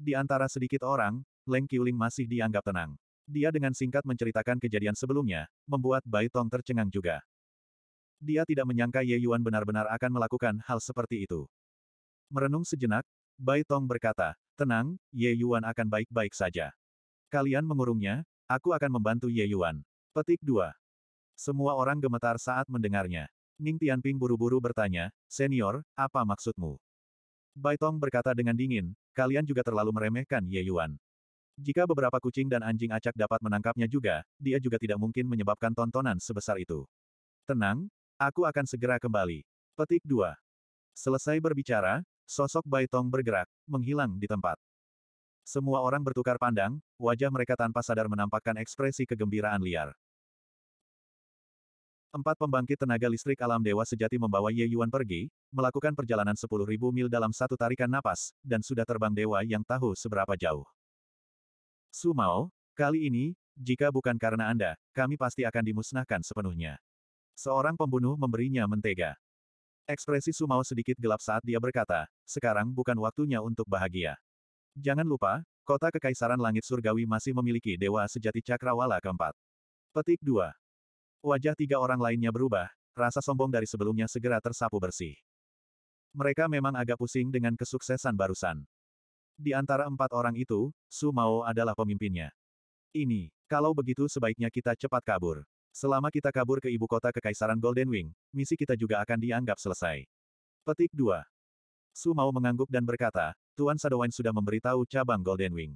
Di antara sedikit orang, Leng Qiuling masih dianggap tenang. Dia dengan singkat menceritakan kejadian sebelumnya, membuat Bai Tong tercengang juga. Dia tidak menyangka Ye Yuan benar-benar akan melakukan hal seperti itu. Merenung sejenak, Bai Tong berkata, Tenang, Ye Yuan akan baik-baik saja. Kalian mengurungnya, aku akan membantu Ye Yuan. Petik 2. Semua orang gemetar saat mendengarnya. Ning Tianping buru-buru bertanya, Senior, apa maksudmu? Baitong berkata dengan dingin, kalian juga terlalu meremehkan Ye Yuan. Jika beberapa kucing dan anjing acak dapat menangkapnya juga, dia juga tidak mungkin menyebabkan tontonan sebesar itu. Tenang, aku akan segera kembali. Petik 2. Selesai berbicara, sosok Baitong bergerak, menghilang di tempat. Semua orang bertukar pandang, wajah mereka tanpa sadar menampakkan ekspresi kegembiraan liar. Empat pembangkit tenaga listrik alam dewa sejati membawa Ye Yuan pergi, melakukan perjalanan 10.000 mil dalam satu tarikan napas, dan sudah terbang dewa yang tahu seberapa jauh. Sumao, kali ini, jika bukan karena Anda, kami pasti akan dimusnahkan sepenuhnya. Seorang pembunuh memberinya mentega. Ekspresi Sumao sedikit gelap saat dia berkata, sekarang bukan waktunya untuk bahagia. Jangan lupa, kota kekaisaran langit surgawi masih memiliki dewa sejati cakrawala keempat. Petik 2. Wajah tiga orang lainnya berubah, rasa sombong dari sebelumnya segera tersapu bersih. Mereka memang agak pusing dengan kesuksesan barusan. Di antara empat orang itu, Su Mao adalah pemimpinnya. Ini, kalau begitu sebaiknya kita cepat kabur. Selama kita kabur ke ibu kota Kekaisaran Golden Wing, misi kita juga akan dianggap selesai. Petik 2. Su Mao mengangguk dan berkata, Tuan Sadowan sudah memberitahu cabang Golden Wing.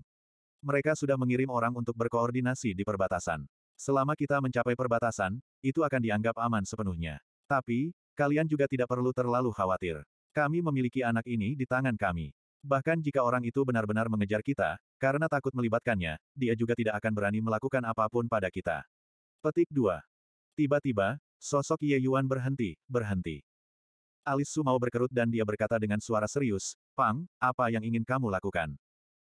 Mereka sudah mengirim orang untuk berkoordinasi di perbatasan. Selama kita mencapai perbatasan, itu akan dianggap aman sepenuhnya. Tapi, kalian juga tidak perlu terlalu khawatir. Kami memiliki anak ini di tangan kami. Bahkan jika orang itu benar-benar mengejar kita, karena takut melibatkannya, dia juga tidak akan berani melakukan apapun pada kita. Petik 2. Tiba-tiba, sosok Ye Yuan berhenti, berhenti. Alis Su mau berkerut dan dia berkata dengan suara serius, Pang, apa yang ingin kamu lakukan?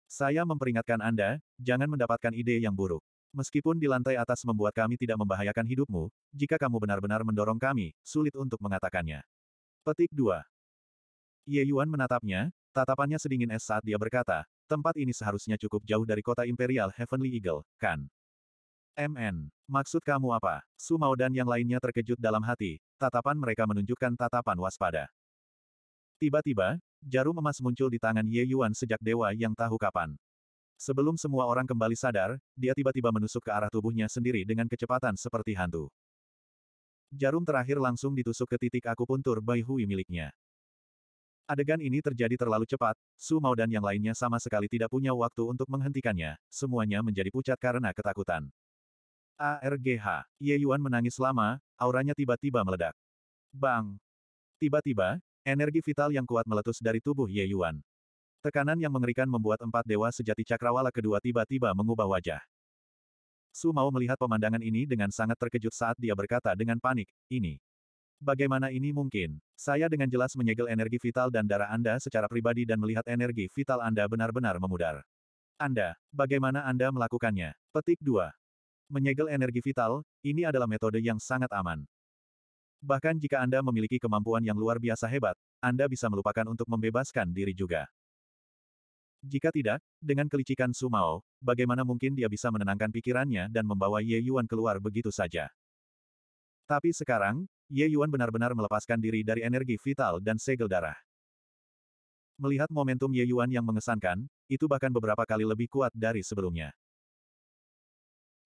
Saya memperingatkan Anda, jangan mendapatkan ide yang buruk. Meskipun di lantai atas membuat kami tidak membahayakan hidupmu, jika kamu benar-benar mendorong kami, sulit untuk mengatakannya. Petik 2. Ye Yuan menatapnya, tatapannya sedingin es saat dia berkata, tempat ini seharusnya cukup jauh dari kota Imperial Heavenly Eagle, kan? MN, maksud kamu apa? Mao dan yang lainnya terkejut dalam hati, tatapan mereka menunjukkan tatapan waspada. Tiba-tiba, jarum emas muncul di tangan Ye Yuan sejak dewa yang tahu kapan. Sebelum semua orang kembali sadar, dia tiba-tiba menusuk ke arah tubuhnya sendiri dengan kecepatan seperti hantu. Jarum terakhir langsung ditusuk ke titik akupuntur Bai Hui miliknya. Adegan ini terjadi terlalu cepat, Su Mao dan yang lainnya sama sekali tidak punya waktu untuk menghentikannya, semuanya menjadi pucat karena ketakutan. ARGH, Ye Yuan menangis lama, auranya tiba-tiba meledak. Bang! Tiba-tiba, energi vital yang kuat meletus dari tubuh Ye Yuan. Tekanan yang mengerikan membuat empat dewa sejati cakrawala kedua tiba-tiba mengubah wajah. Su mau melihat pemandangan ini dengan sangat terkejut saat dia berkata dengan panik, ini. Bagaimana ini mungkin? Saya dengan jelas menyegel energi vital dan darah Anda secara pribadi dan melihat energi vital Anda benar-benar memudar. Anda, bagaimana Anda melakukannya? Petik 2. Menyegel energi vital, ini adalah metode yang sangat aman. Bahkan jika Anda memiliki kemampuan yang luar biasa hebat, Anda bisa melupakan untuk membebaskan diri juga. Jika tidak, dengan kelicikan Sumao, bagaimana mungkin dia bisa menenangkan pikirannya dan membawa Ye Yuan keluar begitu saja? Tapi sekarang, Ye Yuan benar-benar melepaskan diri dari energi vital dan segel darah. Melihat momentum Ye Yuan yang mengesankan, itu bahkan beberapa kali lebih kuat dari sebelumnya.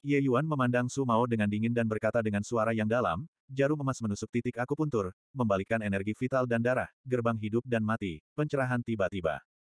Ye Yuan memandang Sumao dengan dingin dan berkata dengan suara yang dalam, jarum emas menusuk titik akupuntur, membalikkan energi vital dan darah, gerbang hidup dan mati, pencerahan tiba-tiba.